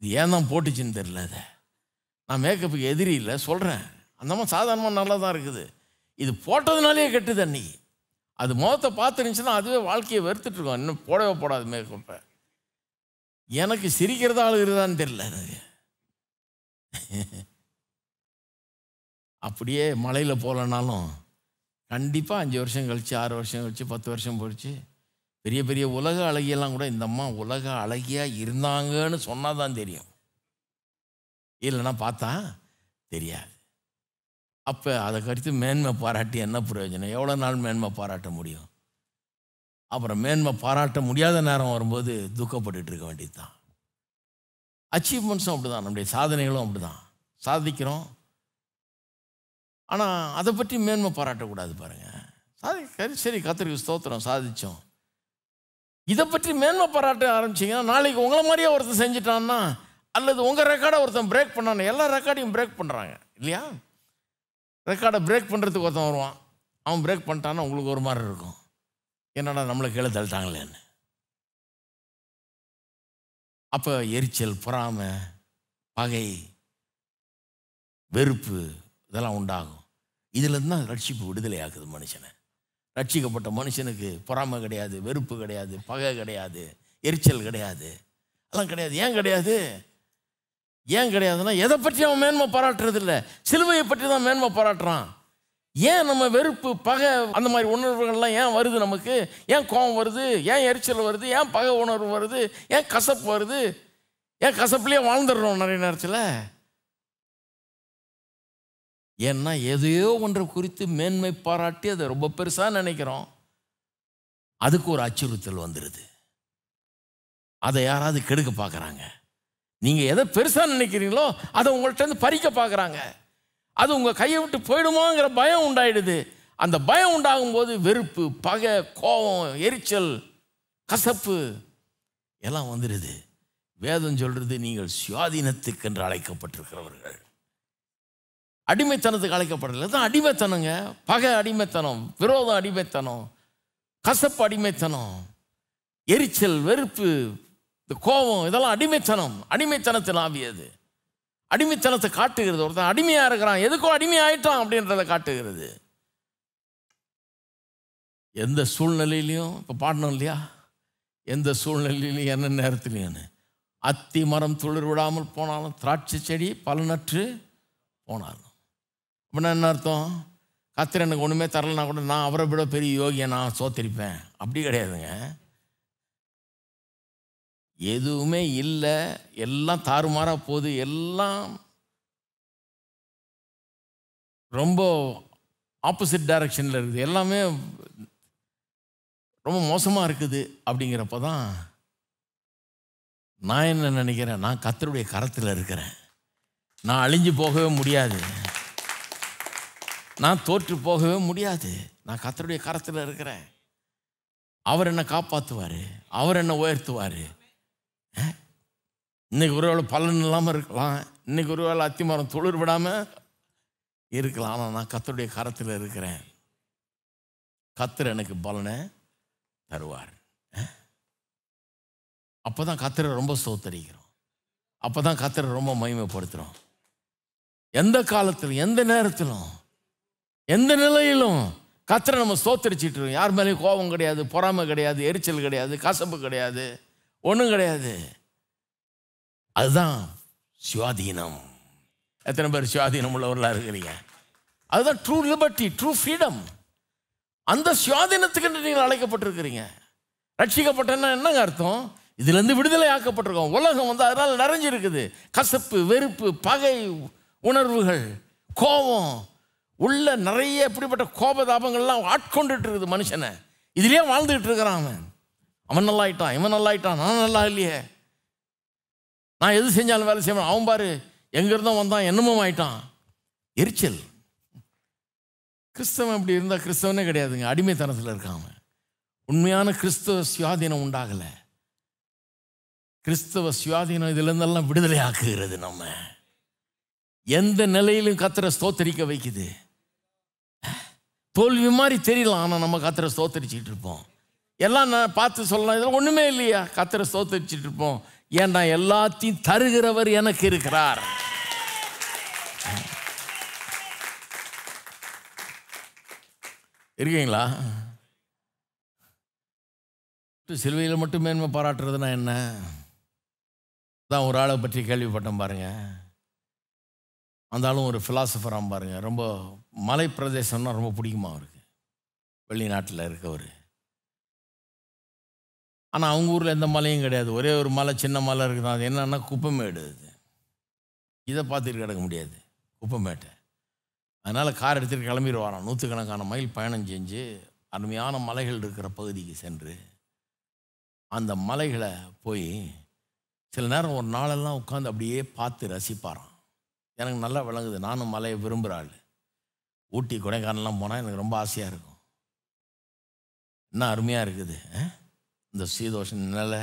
இது ஏன் தான் போட்டுச்சுன்னு தெரில அதை நான் மேக்கப்புக்கு எதிரி இல்லை சொல்கிறேன் அந்தம்மா சாதாரணமாக நல்லா தான் இருக்குது இது போட்டதுனாலே கெட்டுது அன்னைக்கு அது முகத்தை பார்த்துருந்துச்சுன்னா அதுவே வாழ்க்கையை வெறுத்துட்ருக்கோம் இன்னும் போடவே போடாது மேக்கப்பை எனக்கு சிரிக்கிறதா அழுகிறதான்னு தெரியல எனக்கு அப்படியே மலையில் போகலனாலும் கண்டிப்பாக அஞ்சு வருஷம் கழித்து ஆறு வருஷம் கழித்து பத்து வருஷம் போயிடுச்சு பெரிய பெரிய உலக அழகியெல்லாம் கூட இந்த அம்மா உலக அழகியாக இருந்தாங்கன்னு சொன்னால் தான் தெரியும் இல்லைன்னா பார்த்தா தெரியாது அப்போ அதை கடித்து மேன்மை பாராட்டி என்ன பிரயோஜனம் எவ்வளோ நாள் மேன்மை பாராட்ட முடியும் அப்புறம் மேன்மை பாராட்ட முடியாத நேரம் வரும்போது துக்கப்பட்டுட்டு இருக்க வேண்டியது தான் அச்சீவ்மெண்ட்ஸும் அப்படி தான் நம்முடைய சாதனைகளும் அப்படி தான் சாதிக்கிறோம் ஆனால் அதை பற்றி மேன்மை பாராட்டக்கூடாது பாருங்கள் சாதி சரி சரி கத்திரிக்கு ஸ்தோத்திரம் சாதித்தோம் இதை பற்றி மேன்மை பாராட்ட ஆரம்பிச்சிங்கன்னா நாளைக்கு உங்களை மாதிரியே ஒருத்தர் செஞ்சிட்டான்னா அல்லது உங்கள் ரெக்கார்டை ஒருத்தன் பிரேக் பண்ணானே எல்லா ரெக்கார்டையும் பிரேக் பண்ணுறாங்க இல்லையா ரெக்கார்டை பிரேக் பண்ணுறதுக்கு ஒருத்தன் வருவான் அவன் பிரேக் பண்ணிட்டான்னா உங்களுக்கு ஒரு மாதிரி இருக்கும் என்னடா நம்மளை கீழே தள்ளிட்டாங்களேன்னு அப்போ எரிச்சல் பொறாமை பகை வெறுப்பு இதெல்லாம் உண்டாகும் இதுலேருந்து தான் ரட்சிப்பு விடுதலை ஆகுது மனுஷனை ரட்சிக்கப்பட்ட மனுஷனுக்கு பொறாமை கிடையாது வெறுப்பு கிடையாது பகை கிடையாது எரிச்சல் கிடையாது அதெல்லாம் கிடையாது ஏன் கிடையாது ஏன் கிடையாதுன்னா எதை பற்றி அவன் மேன்மை பாராட்டுறது இல்லை சிலுவையை பற்றி தான் மேன்மை பாராட்டுறான் ஏன் நம்ம வெறுப்பு பகை அந்த மாதிரி உணர்வுகள்லாம் ஏன் வருது நமக்கு ஏன் கோபம் வருது ஏன் எரிச்சல் வருது ஏன் பகை உணர்வு வருது ஏன் கசப்பு வருது ஏன் கசப்புலேயே வாழ்ந்துடுறோம் நிறைய நேரத்தில் ஏன்னா எதையோ ஒன்றை குறித்து மேன்மை பாராட்டி அதை ரொம்ப பெருசாக நினைக்கிறோம் அதுக்கு ஒரு அச்சுறுத்தல் வந்துடுது அதை யாராவது கெடுக்க பார்க்குறாங்க நீங்கள் எதை பெருசாக நினைக்கிறீங்களோ அதை உங்கள்கிட்டருந்து பறிக்க பார்க்குறாங்க அது உங்கள் கையை விட்டு போயிடுமோங்கிற பயம் உண்டாயிடுது அந்த பயம் உண்டாகும் போது வெறுப்பு பகை கோபம் எரிச்சல் கசப்பு எல்லாம் வந்துடுது வேதம் சொல்கிறது நீங்கள் சுவாதீனத்துக்கு என்று அழைக்கப்பட்டிருக்கிறவர்கள் அடிமைத்தனத்துக்கு அழைக்கப்படல தான் அடிமைத்தனங்க பகை அடிமைத்தனம் விரோதம் அடிமைத்தனம் கசப்பு அடிமைத்தனம் எரிச்சல் வெறுப்பு இந்த கோபம் இதெல்லாம் அடிமைத்தனம் அடிமைத்தனத்தில் ஆவியது அடிமைத்தனத்தை காட்டுகிறது ஒருத்தன் அடிமையாக இருக்கிறான் எதுக்கோ அடிமையாயிட்டான் அப்படின்றத காட்டுகிறது எந்த சூழ்நிலையிலையும் இப்போ பாடணும் இல்லையா எந்த சூழ்நிலையிலையும் என்ன நேரத்துலையும்னு அத்தி மரம் துளிர் விடாமல் போனாலும் திராட்சை செடி பலனற்று போனாலும் அப்படின்னா என்ன அர்த்தம் கத்திரனுக்கு ஒன்றுமே தரலைன்னா கூட நான் அவரை விட பெரிய யோகியை நான் சோத்திருப்பேன் அப்படி கிடையாதுங்க எதுவுமே இல்லை எல்லாம் தாறுமாறாக போகுது எல்லாம் ரொம்ப ஆப்போசிட் டைரக்ஷனில் இருக்குது எல்லாமே ரொம்ப மோசமாக இருக்குது அப்படிங்கிறப்ப தான் நான் என்ன நினைக்கிறேன் நான் கத்தருடைய கரத்தில் இருக்கிறேன் நான் அழிஞ்சு போகவே முடியாது நான் தோற்று போகவே முடியாது நான் கத்தருடைய கரத்தில் இருக்கிறேன் அவர் என்னை காப்பாற்றுவார் அவர் என்னை உயர்த்துவார் இன்னைக்கு ஒருவேளை பலன் இல்லாமல் இருக்கலாம் இன்னைக்கு ஒருவேளை அத்திமரம் துளிர் விடாமல் இருக்கலாம் ஆனால் நான் கத்தருடைய கரத்தில் இருக்கிறேன் கத்தர் எனக்கு பலனை தருவார் அப்போ தான் கத்தரை ரொம்ப சோத்தரிக்கிறோம் அப்போ தான் கத்தரை ரொம்ப மகிமைப்படுத்துகிறோம் எந்த காலத்திலும் எந்த நேரத்திலும் எந்த நிலையிலும் கத்தரை நம்ம சோத்தரிச்சிட்டு யார் மேலேயும் கோபம் கிடையாது பொறாமை கிடையாது எரிச்சல் கிடையாது கசப்பு கிடையாது ஒன்றும் கிடையாது அதுதான் சுவாதீனம் எத்தனை பேர் சுவாதீனம் உள்ளவர்களாக இருக்கிறீங்க அதுதான் ட்ரூ லிபர்ட்டி ட்ரூ ஃப்ரீடம் அந்த சுவாதீனத்துக்கு நீங்கள் அழைக்கப்பட்டிருக்கிறீங்க ரட்சிக்கப்பட்டேன்னா என்னங்க அர்த்தம் இதுலேருந்து விடுதலை ஆக்கப்பட்டிருக்கோம் உலகம் வந்து அதனால் நிறைஞ்சிருக்குது கசப்பு வெறுப்பு பகை உணர்வுகள் கோபம் உள்ள நிறைய இப்படிப்பட்ட கோபதாபங்கள்லாம் ஆட்கொண்டுட்டு இருக்குது மனுஷனை இதுலேயே வாழ்ந்துகிட்டு இருக்கிறான் அவன் அவன் நல்லா ஆயிட்டான் இவன் நல்லா ஆயிட்டான் நான் நல்லா இல்லையே நான் எது செஞ்சாலும் வேலை செய்வேன் அவன் பாரு எங்கேருந்தோ வந்தான் என்னமோ ஆயிட்டான் எரிச்சல் கிறிஸ்தவன் இப்படி இருந்தால் கிறிஸ்தவனே கிடையாதுங்க அடிமைத்தனத்தில் இருக்காங்க உண்மையான கிறிஸ்தவ சுயாதீனம் உண்டாகலை கிறிஸ்தவ சுயாதீனம் இதுலேருந்தெல்லாம் விடுதலை ஆக்குகிறது நம்ம எந்த நிலையிலும் கத்திர ஸ்தோத்தரிக்க வைக்குது தோல்வி மாதிரி தெரியலாம் ஆனால் நம்ம கத்திர ஸ்தோத்தரிச்சிக்கிட்டு இருப்போம் எல்லாம் நான் பார்த்து சொல்லலாம் இதெல்லாம் ஒன்றுமே இல்லையா கத்திர சோத்தரிச்சிட்டு இருப்போம் ஏன்னா எல்லாத்தையும் தருகிறவர் எனக்கு இருக்கிறார் இருக்கீங்களா சிலுவையில் மட்டும் மேன்மை பாராட்டுறதுனா என்ன தான் ஒரு ஆளை பற்றி கேள்விப்பட்டோம் பாருங்க வந்தாலும் ஒரு ஃபிலாசபராம் பாருங்க ரொம்ப மலை பிரதேசம்னா ரொம்ப பிடிக்குமா அவருக்கு வெளிநாட்டில் இருக்கவர் ஆனால் அவங்க ஊரில் எந்த மலையும் கிடையாது ஒரே ஒரு மலை சின்ன மலை இருக்குது அது என்னென்னா குப்பமேடு அது இதை பார்த்துட்டு கிடக்க முடியாது குப்பமேட்டை அதனால் கார் எடுத்துகிட்டு கிளம்பிட்டு வரோம் நூற்றுக்கணக்கான மைல் பயணம் செஞ்சு அருமையான மலைகள் இருக்கிற பகுதிக்கு சென்று அந்த மலைகளை போய் சில நேரம் ஒரு நாளெல்லாம் உட்காந்து அப்படியே பார்த்து ரசிப்பாராம் எனக்கு நல்லா விளங்குது நானும் மலையை விரும்புகிற ஆள் ஊட்டி கொடைக்கானல்லாம் போனால் எனக்கு ரொம்ப ஆசையாக இருக்கும் என்ன அருமையாக இருக்குது இந்த சீதோஷன் நில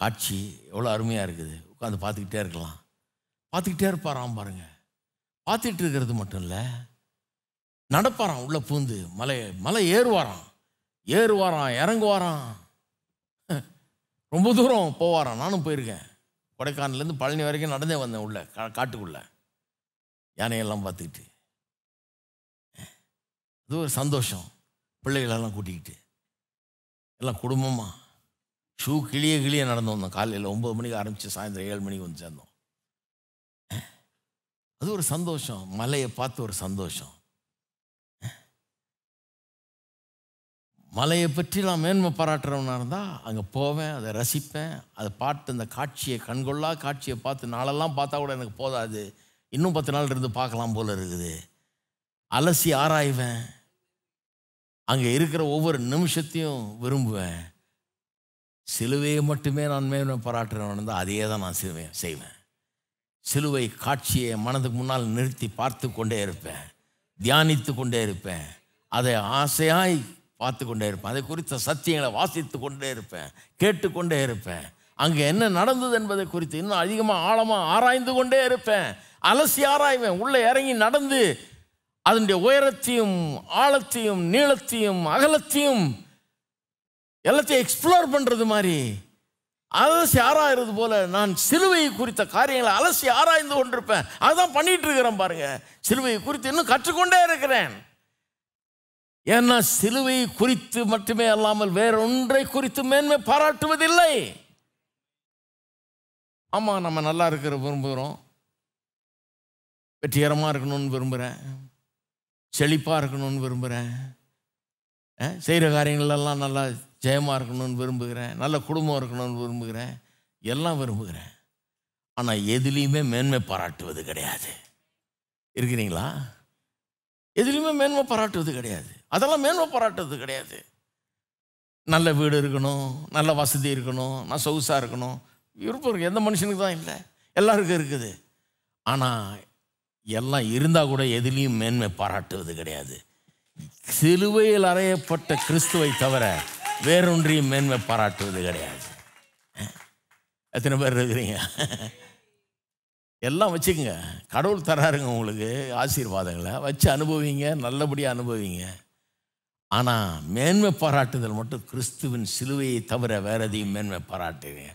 காட்சி எவ்வளோ அருமையாக இருக்குது உட்காந்து பார்த்துக்கிட்டே இருக்கலாம் பார்த்துக்கிட்டே இருப்பாராம் பாருங்கள் பார்த்துட்டு இருக்கிறது மட்டும் இல்லை நடப்பாராம் உள்ளே பூந்து மலை மலை ஏறுவாராம் ஏறுவாராம் இறங்குவாராம் ரொம்ப தூரம் போவாராம் நானும் போயிருக்கேன் கொடைக்கானல்லேருந்து பழனி வரைக்கும் நடந்தே வந்தேன் உள்ள கா காட்டுக்குள்ளே யானையெல்லாம் பார்த்துக்கிட்டு அது ஒரு சந்தோஷம் பிள்ளைகளெல்லாம் கூட்டிக்கிட்டு எல்லாம் குடும்பமாக ஷூ கிளிய கிளிய நடந்து வந்தோம் காலையில் ஒம்பது மணிக்கு ஆரம்பித்து சாயந்தரம் ஏழு மணிக்கு வந்து சேர்ந்தோம் அது ஒரு சந்தோஷம் மலையை பார்த்து ஒரு சந்தோஷம் மலையை பற்றி நான் மேன்மை பாராட்டுறவனாக இருந்தால் அங்கே போவேன் அதை ரசிப்பேன் அதை பார்த்து அந்த காட்சியை கண்கொள்ளா காட்சியை பார்த்து நாளெல்லாம் பார்த்தா கூட எனக்கு போதாது இன்னும் பத்து நாள் இருந்து பார்க்கலாம் போல் இருக்குது அலசி ஆராய்வேன் அங்கே இருக்கிற ஒவ்வொரு நிமிஷத்தையும் விரும்புவேன் சிலுவையை மட்டுமே நான் மேலும் பாராட்டுறேன் இருந்தால் அதையே தான் நான் சிலுவேன் செய்வேன் சிலுவை காட்சியை மனதுக்கு முன்னால் நிறுத்தி பார்த்து கொண்டே இருப்பேன் தியானித்து கொண்டே இருப்பேன் அதை ஆசையாய் பார்த்து கொண்டே இருப்பேன் அதை குறித்த சத்தியங்களை வாசித்து கொண்டே இருப்பேன் கேட்டுக்கொண்டே இருப்பேன் அங்கே என்ன நடந்தது என்பதை குறித்து இன்னும் அதிகமாக ஆழமாக ஆராய்ந்து கொண்டே இருப்பேன் அலசி ஆராய்வேன் உள்ளே இறங்கி நடந்து அதனுடைய உயரத்தையும் ஆழத்தையும் நீளத்தையும் அகலத்தையும் எல்லாத்தையும் எக்ஸ்ப்ளோர் பண்ணுறது மாதிரி அலசி ஆராயிறது போல நான் சிலுவை குறித்த காரியங்களை அலசி ஆராய்ந்து கொண்டிருப்பேன் அதான் பண்ணிட்டு இருக்கிறேன் பாருங்க சிலுவை குறித்து இன்னும் கற்றுக்கொண்டே இருக்கிறேன் ஏன்னா சிலுவை குறித்து மட்டுமே அல்லாமல் வேற ஒன்றை குறித்து மேன்மை பாராட்டுவதில்லை ஆமாம் நம்ம நல்லா இருக்கிற விரும்புகிறோம் வெற்றிகரமாக இருக்கணும்னு விரும்புகிறேன் செழிப்பாக இருக்கணும்னு விரும்புகிறேன் செய்கிற காரியங்களெல்லாம் நல்லா ஜெயமாக இருக்கணும்னு விரும்புகிறேன் நல்ல குடும்பம் இருக்கணும்னு விரும்புகிறேன் எல்லாம் விரும்புகிறேன் ஆனால் எதுலேயுமே மேன்மை பாராட்டுவது கிடையாது இருக்கிறீங்களா எதுலேயுமே மேன்மை பாராட்டுவது கிடையாது அதெல்லாம் மேன்மை பாராட்டுவது கிடையாது நல்ல வீடு இருக்கணும் நல்ல வசதி இருக்கணும் நான் சொகுசாக இருக்கணும் விருப்பம் இருக்குது எந்த மனுஷனுக்கு தான் இல்லை எல்லாருக்கும் இருக்குது ஆனால் எல்லாம் இருந்தால் கூட எதுலேயும் மேன்மை பாராட்டுவது கிடையாது சிலுவையில் அறையப்பட்ட கிறிஸ்துவை தவிர வேறொன்றையும் மேன்மை பாராட்டுவது கிடையாது எத்தனை பேர் இருக்கிறீங்க எல்லாம் வச்சுக்கோங்க கடவுள் தராருங்க உங்களுக்கு ஆசீர்வாதங்களை வச்சு அனுபவிங்க நல்லபடியாக அனுபவிங்க ஆனால் மேன்மை பாராட்டுதல் மட்டும் கிறிஸ்துவின் சிலுவையை தவிர வேறு எதையும் மேன்மை பாராட்டுவீங்க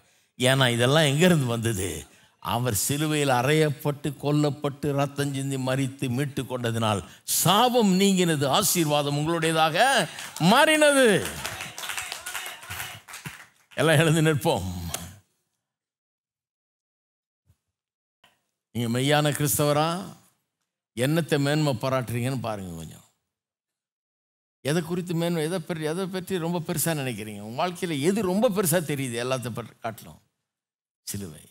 ஏன்னா இதெல்லாம் எங்கேருந்து வந்தது அவர் சிலுவையில் அறையப்பட்டு கொல்லப்பட்டு ரத்தம் சிந்தி மறித்து மீட்டு கொண்டதினால் சாபம் நீங்கினது ஆசீர்வாதம் உங்களுடையதாக மாறினது எல்லாம் எழுந்து நிற்போம் நீங்கள் மெய்யான கிறிஸ்தவரா என்னத்தை மேன்மை பாராட்டுறீங்கன்னு பாருங்கள் கொஞ்சம் எதை குறித்து மேன்மை எதை பெரிய எதை பற்றி ரொம்ப பெருசாக நினைக்கிறீங்க உங்கள் வாழ்க்கையில் எது ரொம்ப பெருசாக தெரியுது எல்லாத்த காட்டிலும் சிலுவை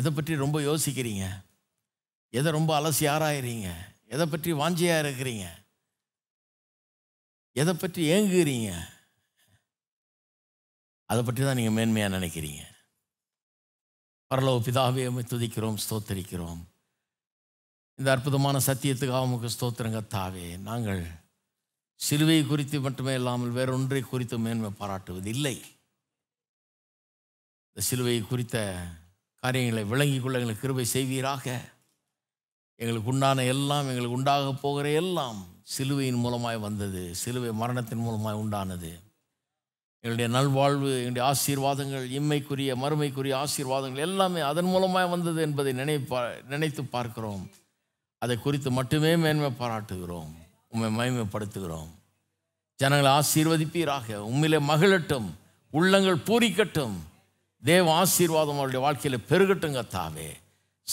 எதை பற்றி ரொம்ப யோசிக்கிறீங்க எதை ரொம்ப அலசி ஆராயிறீங்க எதை பற்றி வாஞ்சியாக இருக்கிறீங்க எதை பற்றி ஏங்குகிறீங்க அதை பற்றி தான் நீங்கள் மேன்மையாக நினைக்கிறீங்க பரலோ பிதாவே துதிக்கிறோம் ஸ்தோத்தரிக்கிறோம் இந்த அற்புதமான சத்தியத்துக்காக உமக்கு ஸ்தோத்திரங்க தாவே நாங்கள் சிலுவை குறித்து மட்டுமே இல்லாமல் வேறொன்றை குறித்து மேன்மை பாராட்டுவது இல்லை இந்த சிலுவை குறித்த காரியங்களை விளங்கி கொள்ள எங்களுக்கு கிருபை செய்வீராக எங்களுக்கு உண்டான எல்லாம் எங்களுக்கு உண்டாக போகிற எல்லாம் சிலுவையின் மூலமாய் வந்தது சிலுவை மரணத்தின் மூலமாய் உண்டானது எங்களுடைய நல்வாழ்வு எங்களுடைய ஆசீர்வாதங்கள் இம்மைக்குரிய மறுமைக்குரிய ஆசீர்வாதங்கள் எல்லாமே அதன் மூலமாக வந்தது என்பதை நினைப்பா நினைத்து பார்க்கிறோம் அதை குறித்து மட்டுமே மேன்மை பாராட்டுகிறோம் உண்மை மகிமைப்படுத்துகிறோம் ஜனங்களை ஆசீர்வதிப்பீராக உண்மையிலே மகிழட்டும் உள்ளங்கள் பூரிக்கட்டும் தேவ ஆசீர்வாதம் அவருடைய வாழ்க்கையில் பெருகட்டுங்க தாவே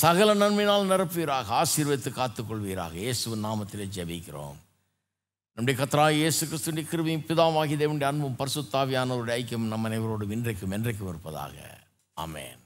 சகல நன்மையினால் நிரப்புவீராக ஆசீர்வதித்து காத்துக்கொள்வீராக இயேசுவின் நாமத்திலே ஜெபிக்கிறோம் நம்முடைய கத்ரா இயேசு கிறிஸ்துவின் கிருவியும் பிதாவாகி தேவனுடைய அன்பும் பரிசுத்தாவியானவருடைய ஐக்கியம் நம்ம அனைவரோடும் இன்றைக்கும் என்றைக்கும் இருப்பதாக ஆமேன்